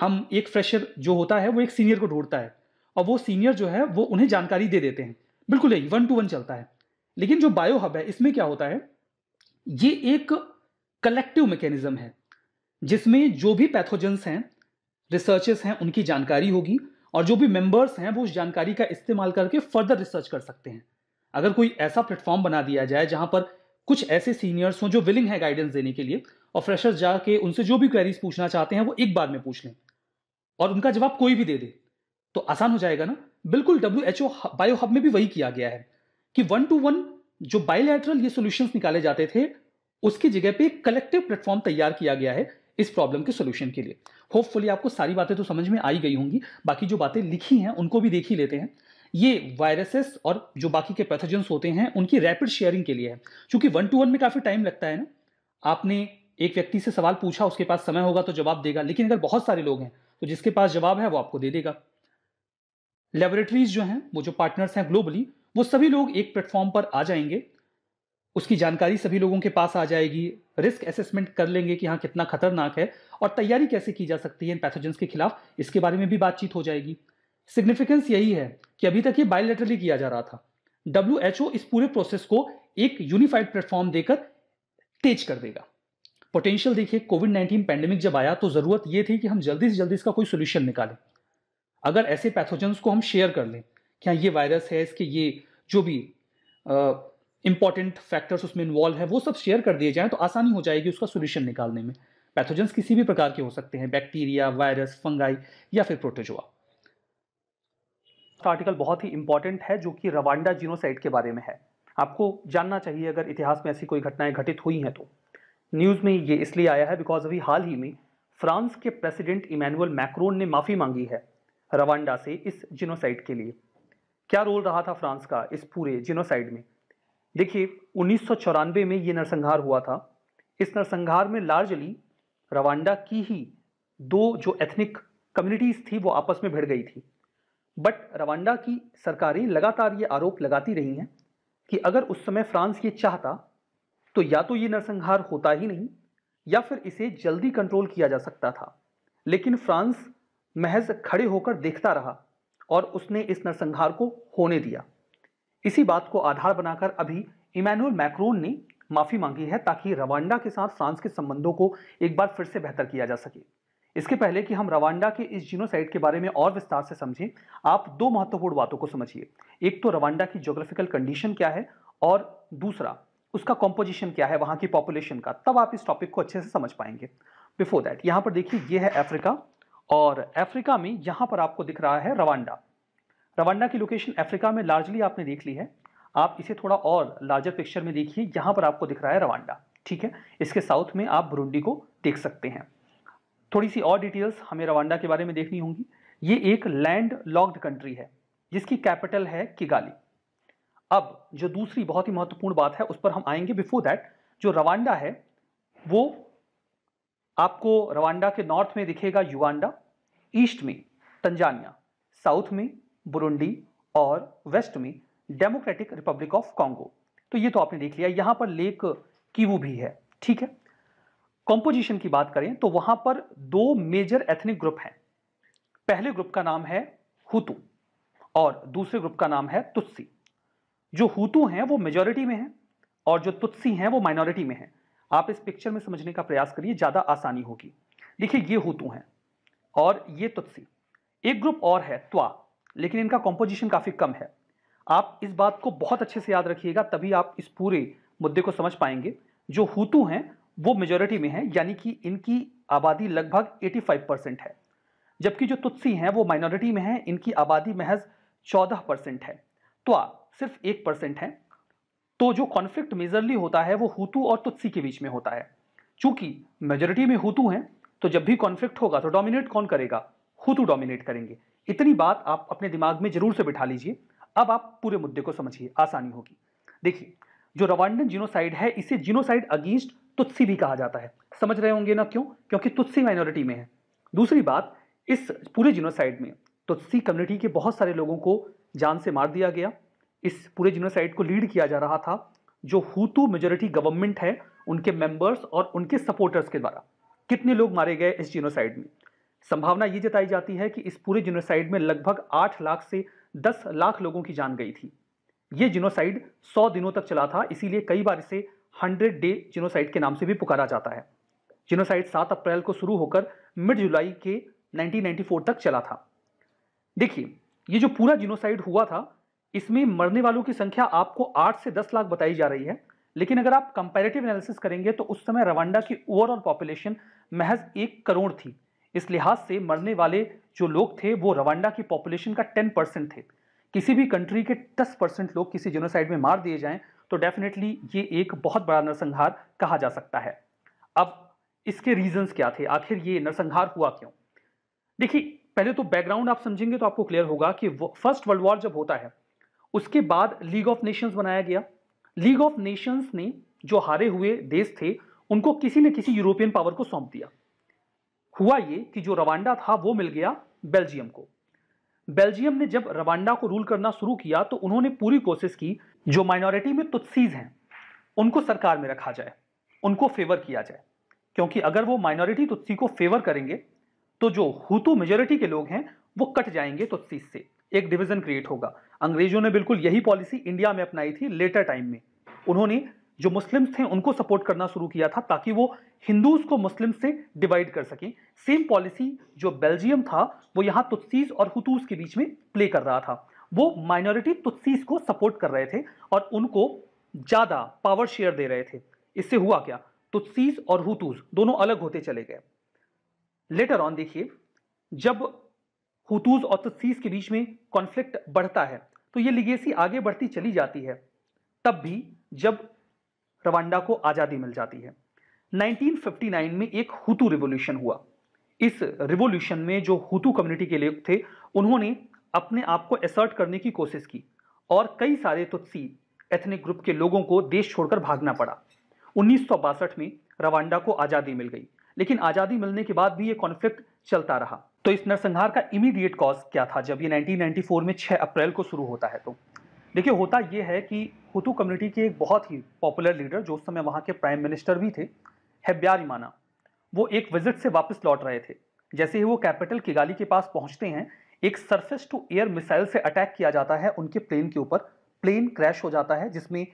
हम एक फ्रेशर जो होता है वो एक सीनियर को ढूंढता है और वो सीनियर जो है वो उन्हें जानकारी दे देते हैं बिल्कुल यही वन टू वन चलता है लेकिन जो बायो हब है इसमें क्या होता है ये एक कलेक्टिव मैकेनिज्म है जिसमें जो भी पैथोजेंस हैं रिसर्चेस हैं उनकी जानकारी होगी और जो भी मेंबर्स हैं वो उस जानकारी का इस्तेमाल करके फर्दर रिसर्च कर सकते हैं अगर कोई ऐसा प्लेटफॉर्म बना दिया जाए जहां पर कुछ ऐसे सीनियर्स हों जो विलिंग है गाइडेंस देने के लिए और फ्रेशर्स जाके उनसे जो भी क्वेरीज पूछना चाहते हैं वो एक बार में पूछ लें और उनका जवाब कोई भी दे दे तो आसान हो जाएगा ना बिल्कुल W H O bio hub में भी वही किया गया है कि वन टू वन जो बायोलैटरल ये सोल्यूशन निकाले जाते थे उसकी जगह पे एक कलेक्टिव प्लेटफॉर्म तैयार किया गया है इस प्रॉब्लम के सोल्यूशन के लिए होपफुली आपको सारी बातें तो समझ में आई गई होंगी बाकी जो बातें लिखी हैं उनको भी देख ही लेते हैं ये वायरसेस और जो बाकी के पैथोजेंस होते हैं उनकी रैपिड शेयरिंग के लिए है क्योंकि वन टू वन में काफ़ी टाइम लगता है ना आपने एक व्यक्ति से सवाल पूछा उसके पास समय होगा तो जवाब देगा लेकिन अगर बहुत सारे लोग हैं तो जिसके पास जवाब है वो आपको दे देगा लेबोरेटरीज जो हैं वो जो पार्टनर्स हैं ग्लोबली वो सभी लोग एक प्लेटफॉर्म पर आ जाएंगे उसकी जानकारी सभी लोगों के पास आ जाएगी रिस्क असेसमेंट कर लेंगे कि हाँ कितना खतरनाक है और तैयारी कैसे की जा सकती है इन पैथोजेंस के खिलाफ इसके बारे में भी बातचीत हो जाएगी सिग्निफिकेंस यही है कि अभी तक ये बायोलेटरली किया जा रहा था डब्ल्यू इस पूरे प्रोसेस को एक यूनिफाइड प्लेटफॉर्म देकर तेज कर देगा पोटेंशियल देखिए कोविड नाइन्टीन पैंडेमिक जब आया तो जरूरत यह थी कि हम जल्दी से जल्दी इसका कोई सोल्यूशन निकालें अगर ऐसे पैथोजेंस को हम शेयर कर लें क्या ये वायरस है इसके ये जो भी इंपॉर्टेंट फैक्टर्स उसमें इन्वॉल्व है वो सब शेयर कर दिए जाएं तो आसानी हो जाएगी उसका सोल्यूशन निकालने में पैथोजेंस किसी भी प्रकार के हो सकते हैं बैक्टीरिया वायरस फंगाई या फिर प्रोटोजोआ तो आर्टिकल बहुत ही इंपॉर्टेंट है जो कि रवांडा जीनोसाइड के बारे में है आपको जानना चाहिए अगर इतिहास में ऐसी कोई घटनाएं घटित हुई हैं तो न्यूज़ में ये इसलिए आया है बिकॉज अभी हाल ही में फ्रांस के प्रेसिडेंट इमैनुअल मैक्रोन ने माफ़ी मांगी है रवांडा से इस जिनोसाइड के लिए क्या रोल रहा था फ्रांस का इस पूरे जिनोसाइड में देखिए उन्नीस में ये नरसंहार हुआ था इस नरसंहार में लार्जली रवांडा की ही दो जो एथनिक कम्युनिटीज़ थी वो आपस में भिड़ गई थी बट रवांडा की सरकारें लगातार ये आरोप लगाती रही हैं कि अगर उस समय फ्रांस ये चाहता तो या तो ये नरसंहार होता ही नहीं या फिर इसे जल्दी कंट्रोल किया जा सकता था लेकिन फ्रांस महज खड़े होकर देखता रहा और उसने इस नरसंहार को होने दिया इसी बात को आधार बनाकर अभी इमैनुअल मैक्रोन ने माफी मांगी है ताकि रवांडा के साथ फ्रांस के संबंधों को एक बार फिर से बेहतर किया जा सके इसके पहले कि हम रवांडा के इस जीनोसाइड के बारे में और विस्तार से समझें आप दो महत्वपूर्ण बातों को समझिए एक तो रवांडा की ज्योग्राफिकल कंडीशन क्या है और दूसरा उसका कॉम्पोजिशन क्या है वहाँ की पॉपुलेशन का तब आप इस टॉपिक को अच्छे से समझ पाएंगे बिफोर दैट यहाँ पर देखिए ये है अफ्रीका और अफ्रीका में यहाँ पर आपको दिख रहा है रवांडा रवांडा की लोकेशन अफ्रीका में लार्जली आपने देख ली है आप इसे थोड़ा और लार्जर पिक्चर में देखिए यहाँ पर आपको दिख रहा है रवांडा ठीक है इसके साउथ में आप बुरुंडी को देख सकते हैं थोड़ी सी और डिटेल्स हमें रवांडा के बारे में देखनी होंगी ये एक लैंड लॉक्ड कंट्री है जिसकी कैपिटल है किगाली अब जो दूसरी बहुत ही महत्वपूर्ण बात है उस पर हम आएंगे बिफोर दैट जो रवांडा है वो आपको रवांडा के नॉर्थ में दिखेगा युगांडा ईस्ट में तंजानिया साउथ में बुरुंडी और वेस्ट में डेमोक्रेटिक रिपब्लिक ऑफ कॉन्गो तो ये तो आपने देख लिया यहां पर लेक कीवू भी है ठीक है कॉम्पोजिशन की बात करें तो वहां पर दो मेजर एथनिक ग्रुप हैं पहले ग्रुप का नाम है हुतु और दूसरे ग्रुप का नाम है तुत्सी जो हुतु हैं वो मेजोरिटी में हैं और जो तुत्सी हैं वो माइनॉरिटी में हैं आप इस पिक्चर में समझने का प्रयास करिए ज़्यादा आसानी होगी देखिए ये होतु हैं और ये तुत्सी एक ग्रुप और है त्वा लेकिन इनका कॉम्पोजिशन काफ़ी कम है आप इस बात को बहुत अच्छे से याद रखिएगा तभी आप इस पूरे मुद्दे को समझ पाएंगे जो हुतु हैं वो मेजोरिटी में हैं यानी कि इनकी आबादी लगभग 85 परसेंट है जबकि जो तुत्सी हैं वो माइनॉरिटी में हैं इनकी आबादी महज 14 परसेंट है त्वा सिर्फ एक परसेंट है तो जो कॉन्फ्लिक्ट मेजरली होता है वो हुतू और तुत्सी के बीच में होता है चूंकि मेजोरिटी में हुतू हैं तो जब भी कॉन्फ्लिक्ट होगा तो डोमिनेट कौन करेगा हुतू डोमिनेट करेंगे इतनी बात आप अपने दिमाग में जरूर से बिठा लीजिए अब आप पूरे मुद्दे को समझिए आसानी होगी देखिए जो रवांडन जिनोसाइड है इसे जिनोसाइड अगेंस्ट तुत्सी भी कहा जाता है समझ रहे होंगे ना क्यों क्योंकि तुत्सी माइनॉरिटी में है दूसरी बात इस पूरे जिनोसाइड में तुत्सी कम्युनिटी के बहुत सारे लोगों को जान से मार दिया गया इस पूरे जिनोसाइड को लीड किया जा रहा था जो हुतू मेजोरिटी गवर्नमेंट है उनके मेंबर्स और उनके सपोर्टर्स के द्वारा कितने लोग मारे गए इस जिनोसाइड में संभावना ये जताई जाती है कि इस पूरे जिनोसाइड में लगभग आठ लाख से दस लाख लोगों की जान गई थी ये जिनोसाइड सौ दिनों तक चला था इसीलिए कई बार इसे हंड्रेड डे जिनोसाइड के नाम से भी पुकारा जाता है जिनोसाइड सात अप्रैल को शुरू होकर मिड जुलाई के 1994 तक चला था देखिए ये जो पूरा जिनोसाइड हुआ था इसमें मरने वालों की संख्या आपको आठ से दस लाख बताई जा रही है लेकिन अगर आप कंपैरेटिव एनालिसिस करेंगे तो उस समय रवांडा की ओवरऑल पॉपुलेशन महज एक करोड़ थी इस लिहाज से मरने वाले जो लोग थे वो रवांडा की पॉपुलेशन का टेन परसेंट थे किसी भी कंट्री के दस परसेंट लोग किसी जेनोसाइड में मार दिए जाएं तो डेफिनेटली ये एक बहुत बड़ा नरसंहार कहा जा सकता है अब इसके रीजन्स क्या थे आखिर ये नरसंहार हुआ क्यों देखिए पहले तो बैकग्राउंड आप समझेंगे तो आपको क्लियर होगा कि फर्स्ट वर्ल्ड वॉर जब होता है उसके बाद लीग ऑफ नेशंस बनाया गया लीग ऑफ नेशंस ने जो हारे हुए देश थे उनको किसी न किसी यूरोपियन पावर को सौंप दिया हुआ ये कि जो रवांडा था वो मिल गया बेल्जियम को बेल्जियम ने जब रवांडा को रूल करना शुरू किया तो उन्होंने पूरी कोशिश की जो माइनॉरिटी में तुत्सीज हैं उनको सरकार में रखा जाए उनको फेवर किया जाए क्योंकि अगर वो माइनॉरिटी तुत्सी को फेवर करेंगे तो जो हुतू मेजोरिटी के लोग हैं वो कट जाएंगे तुत्सी से एक डिवीजन क्रिएट होगा अंग्रेजों ने बिल्कुल यही पॉलिसी इंडिया में अपनाई थी लेटर टाइम में उन्होंने जो मुस्लिम्स थे उनको सपोर्ट करना शुरू किया था ताकि वो हिंदूज को मुस्लिम से डिवाइड कर सकें सेम पॉलिसी जो बेल्जियम था वो यहाँ तुत्सीज और हुतूस के बीच में प्ले कर रहा था वो माइनॉरिटी तुत्सीज को सपोर्ट कर रहे थे और उनको ज़्यादा पावर शेयर दे रहे थे इससे हुआ क्या तुत्सीज और हुतूज दोनों अलग होते चले गए लेटर ऑन देखिए जब हुतूज और तुत्सीज के बीच में कॉन्फ्लिक्ट बढ़ता है तो ये लिगेसी आगे बढ़ती चली जाती है तब भी जब रवांडा को आज़ादी मिल जाती है 1959 में एक हुतु रिवोल्यूशन हुआ इस रिवोल्यूशन में जो हुतु कम्युनिटी के लोग थे उन्होंने अपने आप को एसर्ट करने की कोशिश की और कई सारे तुत्सी एथनिक ग्रुप के लोगों को देश छोड़कर भागना पड़ा उन्नीस में रवांडा को आज़ादी मिल गई लेकिन आज़ादी मिलने के बाद भी ये कॉन्फ्लिक्ट चलता रहा तो इस नरसंहार का इमीडिएट कॉज क्या था जब ये 1994 में 6 अप्रैल को शुरू होता है तो देखिए होता ये है कि हुतू कम्युनिटी के एक बहुत ही पॉपुलर लीडर जो उस समय वहाँ के प्राइम मिनिस्टर भी थे हैब्यार इमाना वो एक विजिट से वापस लौट रहे थे जैसे ही वो कैपिटल किगाली के पास पहुँचते हैं एक सरफेस टू एयर मिसाइल से अटैक किया जाता है उनके प्लेन के ऊपर प्लेन क्रैश हो जाता है जिसमें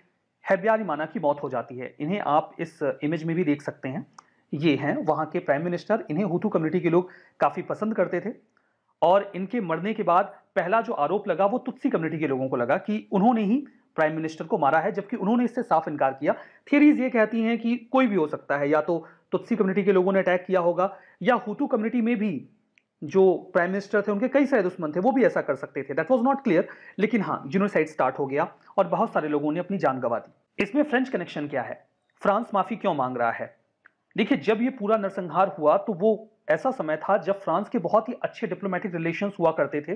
हैब्यार इमाना की मौत हो जाती है इन्हें आप इस इमेज में भी देख सकते हैं ये हैं वहाँ के प्राइम मिनिस्टर इन्हें हुतू कम्युनिटी के लोग काफ़ी पसंद करते थे और इनके मरने के बाद पहला जो आरोप लगा वो तुत्सी कम्युनिटी के लोगों को लगा कि उन्होंने ही प्राइम मिनिस्टर को मारा है जबकि उन्होंने इससे साफ इनकार किया थियरीज ये कहती हैं कि कोई भी हो सकता है या तो तुत्सी कम्युनिटी के लोगों ने अटैक किया होगा या हुतू कम्युनिटी में भी जो प्राइम मिनिस्टर थे उनके कई सारे दुश्मन थे वो भी ऐसा कर सकते थे दैट वॉज नॉट क्लियर लेकिन हाँ जिनोसाइड स्टार्ट हो गया और बहुत सारे लोगों ने अपनी जान गंवा दी इसमें फ्रेंच कनेक्शन क्या है फ्रांस माफ़ी क्यों मांग रहा है देखिए जब ये पूरा नरसंहार हुआ तो वो ऐसा समय था जब फ्रांस के बहुत ही अच्छे डिप्लोमेटिक रिलेशन हुआ करते थे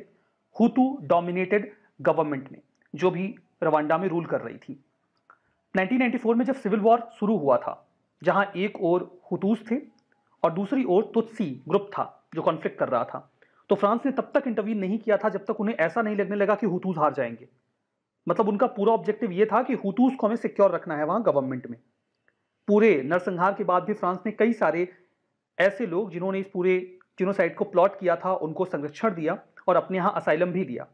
हुतू डोमिनेटेड गवर्नमेंट में जो भी रवांडा में रूल कर रही थी 1994 में जब सिविल वॉर शुरू हुआ था जहां एक ओर हुतूस थे और दूसरी ओर तुत्सी ग्रुप था जो कॉन्फ्लिक्ट कर रहा था तो फ्रांस ने तब तक इंटरव्यू नहीं किया था जब तक उन्हें ऐसा नहीं लगने लगा कि हुतूस हार जाएंगे मतलब उनका पूरा ऑब्जेक्टिव ये था कि हुतूस को हमें सिक्योर रखना है वहां गवर्नमेंट में पूरे नरसंहार के बाद भी फ्रांस ने कई सारे ऐसे लोग जिन्होंने इस पूरे जिनोसाइड को प्लॉट किया था उनको संरक्षण दिया और अपने यहाँ असाइलम भी दिया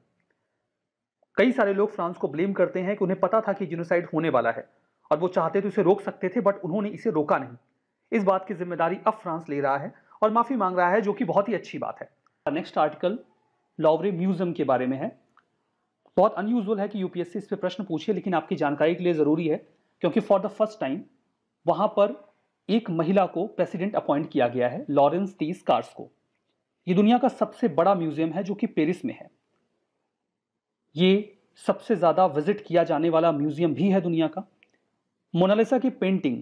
कई सारे लोग फ्रांस को ब्लेम करते हैं कि उन्हें पता था कि जिनोसाइड होने वाला है और वो चाहते तो इसे रोक सकते थे बट उन्होंने इसे रोका नहीं इस बात की जिम्मेदारी अब फ्रांस ले रहा है और माफ़ी मांग रहा है जो कि बहुत ही अच्छी बात है नेक्स्ट आर्टिकल लॉवरे म्यूजियम के बारे में है बहुत अनयूजल है कि यूपीएससी इस पर प्रश्न पूछे लेकिन आपकी जानकारी के लिए ज़रूरी है क्योंकि फॉर द फर्स्ट टाइम वहाँ पर एक महिला को प्रेसिडेंट अपॉइंट किया गया है लॉरेंस तीस कार्स को ये दुनिया का सबसे बड़ा म्यूजियम है जो कि पेरिस में है ये सबसे ज़्यादा विजिट किया जाने वाला म्यूजियम भी है दुनिया का मोनालिसा की पेंटिंग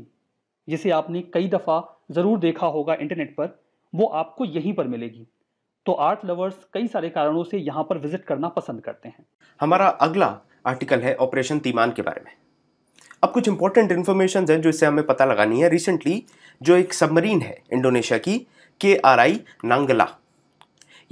जिसे आपने कई दफ़ा ज़रूर देखा होगा इंटरनेट पर वो आपको यहीं पर मिलेगी तो आर्ट लवर्स कई सारे कारणों से यहाँ पर विजिट करना पसंद करते हैं हमारा अगला आर्टिकल है ऑपरेशन तीमान के बारे में अब कुछ इंपॉर्टेंट इन्फॉर्मेशन है जो इससे हमें पता लगानी है रिसेंटली जो एक सबमरीन है इंडोनेशिया की के आर आई नांगला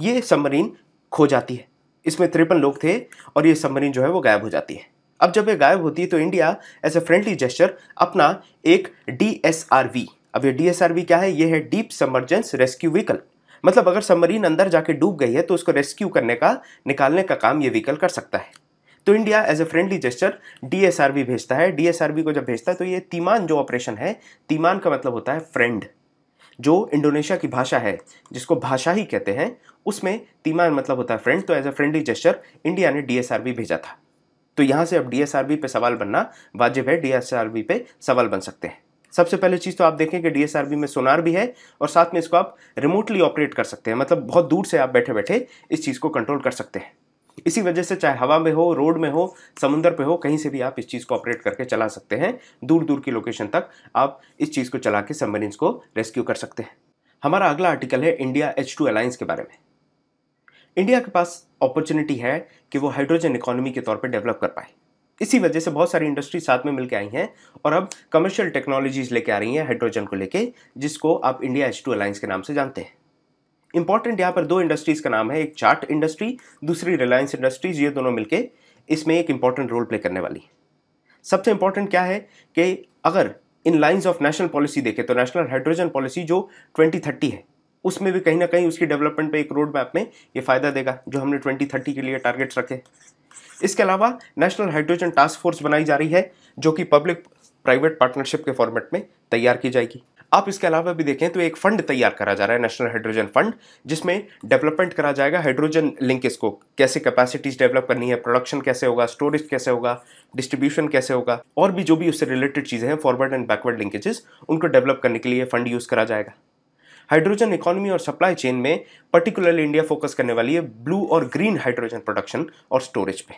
ये सबमरीन खो जाती है इसमें तिरपन लोग थे और ये सबमरीन जो है वो गायब हो जाती है अब जब ये गायब होती है तो India as a friendly gesture अपना एक डी एस आर वी अब ये डी एस आर वी क्या है ये है डीप समर्जेंस रेस्क्यू व्हीकल मतलब अगर सबमरीन अंदर जाके डूब गई है तो उसको रेस्क्यू करने का निकालने का काम ये व्हीकल कर सकता है तो India as a friendly gesture DSRV भेजता है डीएसआरबी को जब भेजता है तो ये तीमान जो ऑपरेशन है तीमान का मतलब होता है फ्रेंड जो इंडोनेशिया की भाषा है जिसको भाषा ही कहते हैं उसमें तीमान मतलब होता है फ्रेंड तो as a friendly gesture India ने डीएसआरबी भेजा था तो यहाँ से अब डीएसआरबी पे सवाल बनना वाजिब है डीएसआरबी पे सवाल बन सकते हैं सबसे पहले चीज़ तो आप देखें कि डीएसआरबी में सोनार भी है और साथ में इसको आप रिमोटली ऑपरेट कर सकते हैं मतलब बहुत दूर से आप बैठे बैठे इस चीज़ को कंट्रोल कर सकते हैं इसी वजह से चाहे हवा में हो रोड में हो समुंदर पे हो कहीं से भी आप इस चीज़ को ऑपरेट करके चला सकते हैं दूर दूर की लोकेशन तक आप इस चीज़ को चला के सबमरीन्स को रेस्क्यू कर सकते हैं हमारा अगला आर्टिकल है इंडिया एच टू अलायंस के बारे में इंडिया के पास अपॉर्चुनिटी है कि वो हाइड्रोजन इकोनॉमी के तौर पर डेवलप कर पाए इसी वजह से बहुत सारी इंडस्ट्री साथ में मिलकर आई हैं और अब कमर्शियल टेक्नोलॉजीज लेके आ रही हैं हाइड्रोजन को लेके जिसको आप इंडिया एच टू अलायंस के नाम से जानते हैं इंपॉर्टेंट यहाँ पर दो इंडस्ट्रीज़ का नाम है एक चार्ट इंडस्ट्री दूसरी रिलायंस इंडस्ट्रीज ये दोनों मिलकर इसमें एक इंपॉर्टेंट रोल प्ले करने वाली सबसे इंपॉर्टेंट क्या है कि अगर इन लाइंस ऑफ नेशनल पॉलिसी देखें तो नेशनल हाइड्रोजन पॉलिसी जो 2030 है उसमें भी कहीं ना कहीं उसकी डेवलपमेंट पे एक रोड मैप में ये फ़ायदा देगा जो हमने 2030 के लिए टारगेट्स रखे इसके अलावा नेशनल हाइड्रोजन टास्क फोर्स बनाई जा रही है जो कि पब्लिक प्राइवेट पार्टनरशिप के फॉर्मेट में तैयार की जाएगी आप इसके अलावा भी देखें तो एक फंड तैयार करा जा रहा है नेशनल हाइड्रोजन फंड जिसमें डेवलपमेंट करा जाएगा हाइड्रोजन लिंकेज को कैसे कैपेसिटीज डेवलप करनी है प्रोडक्शन कैसे होगा स्टोरेज कैसे होगा डिस्ट्रीब्यूशन कैसे होगा और भी जो भी उससे रिलेटेड चीज़ें हैं फॉरवर्ड एंड बैकवर्ड लिंकेजेस उनको डेवलप करने के लिए फंड यूज़ करा जाएगा हाइड्रोजन इकोनॉमी और सप्लाई चेन में पर्टिकुलरली इंडिया फोकस करने वाली है ब्लू और ग्रीन हाइड्रोजन प्रोडक्शन और स्टोरेज पे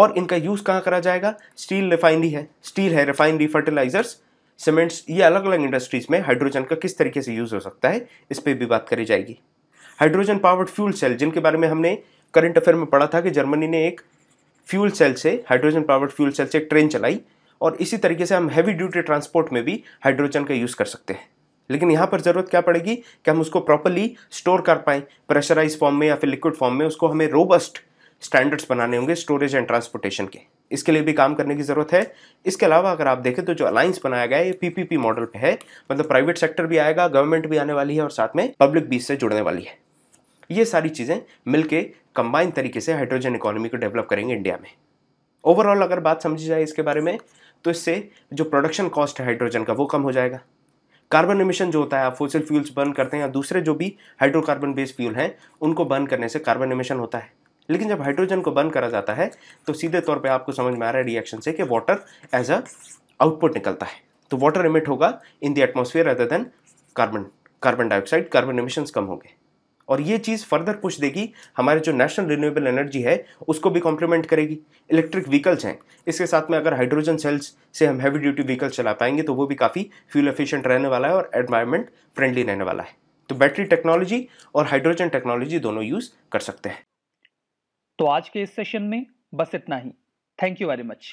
और इनका यूज़ कहाँ करा जाएगा स्टील रिफाइनरी है स्टील है रिफाइनरी फर्टिलाइजर्स सीमेंट्स ये अलग अलग इंडस्ट्रीज में हाइड्रोजन का किस तरीके से यूज़ हो सकता है इस पर भी बात करी जाएगी हाइड्रोजन पावर्ड फ्यूल सेल जिनके बारे में हमने करंट अफेयर में पढ़ा था कि जर्मनी ने एक फ्यूल सेल से हाइड्रोजन पावर्ड फ्यूल सेल से एक ट्रेन चलाई और इसी तरीके से हम हैवी ड्यूटी ट्रांसपोर्ट में भी हाइड्रोजन का यूज़ कर सकते हैं लेकिन यहाँ पर ज़रूरत क्या पड़ेगी कि हम उसको प्रॉपरली स्टोर कर पाएँ प्रेशराइज फॉर्म में या फिर लिक्विड फॉर्म में उसको हमें रोबस्ट स्टैंडर्ड्स बनाने होंगे स्टोरेज एंड ट्रांसपोर्टेशन के इसके लिए भी काम करने की ज़रूरत है इसके अलावा अगर आप देखें तो जो अलायंस बनाया गया है ये पीपीपी मॉडल पे है मतलब प्राइवेट सेक्टर भी आएगा गवर्नमेंट भी आने वाली है और साथ में पब्लिक बीच से जुड़ने वाली है ये सारी चीज़ें मिलकर कंबाइन तरीके से हाइड्रोजन इकोनॉमी को डेवलप करेंगे इंडिया में ओवरऑल अगर बात समझी जाए इसके बारे में तो इससे जो प्रोडक्शन कॉस्ट है हाइड्रोजन का वो कम हो जाएगा कार्बन एमिशन जो होता है आप फोसिल फ्यूल्स बर्न करते हैं या दूसरे जो भी हाइड्रोकार्बन बेस्ड फ्यूल हैं उनको बर्न करने से कार्बन एमिशन होता है लेकिन जब हाइड्रोजन को बर्न करा जाता है तो सीधे तौर पे आपको समझ में आ रहा है रिएक्शन से कि वाटर एज अ आउटपुट निकलता है तो वाटर इमिट होगा in the atmosphere other than carbon carbon dioxide carbon emissions कम होंगे और ये चीज़ फर्दर पुश देगी हमारे जो नेशनल रिन्यूएबल एनर्जी है उसको भी कॉम्प्लीमेंट करेगी इलेक्ट्रिक व्हीकल्स हैं इसके साथ में अगर हाइड्रोजन सेल्स से हम हैवी ड्यूटी व्हीकल्स चला पाएंगे तो वो भी काफ़ी फ्यूल एफिशिएंट रहने वाला है और एनवायरमेंट फ्रेंडली रहने वाला है तो बैटरी टेक्नोलॉजी और हाइड्रोजन टेक्नोलॉजी दोनों यूज़ कर सकते हैं तो आज के इस सेशन में बस इतना ही थैंक यू वेरी मच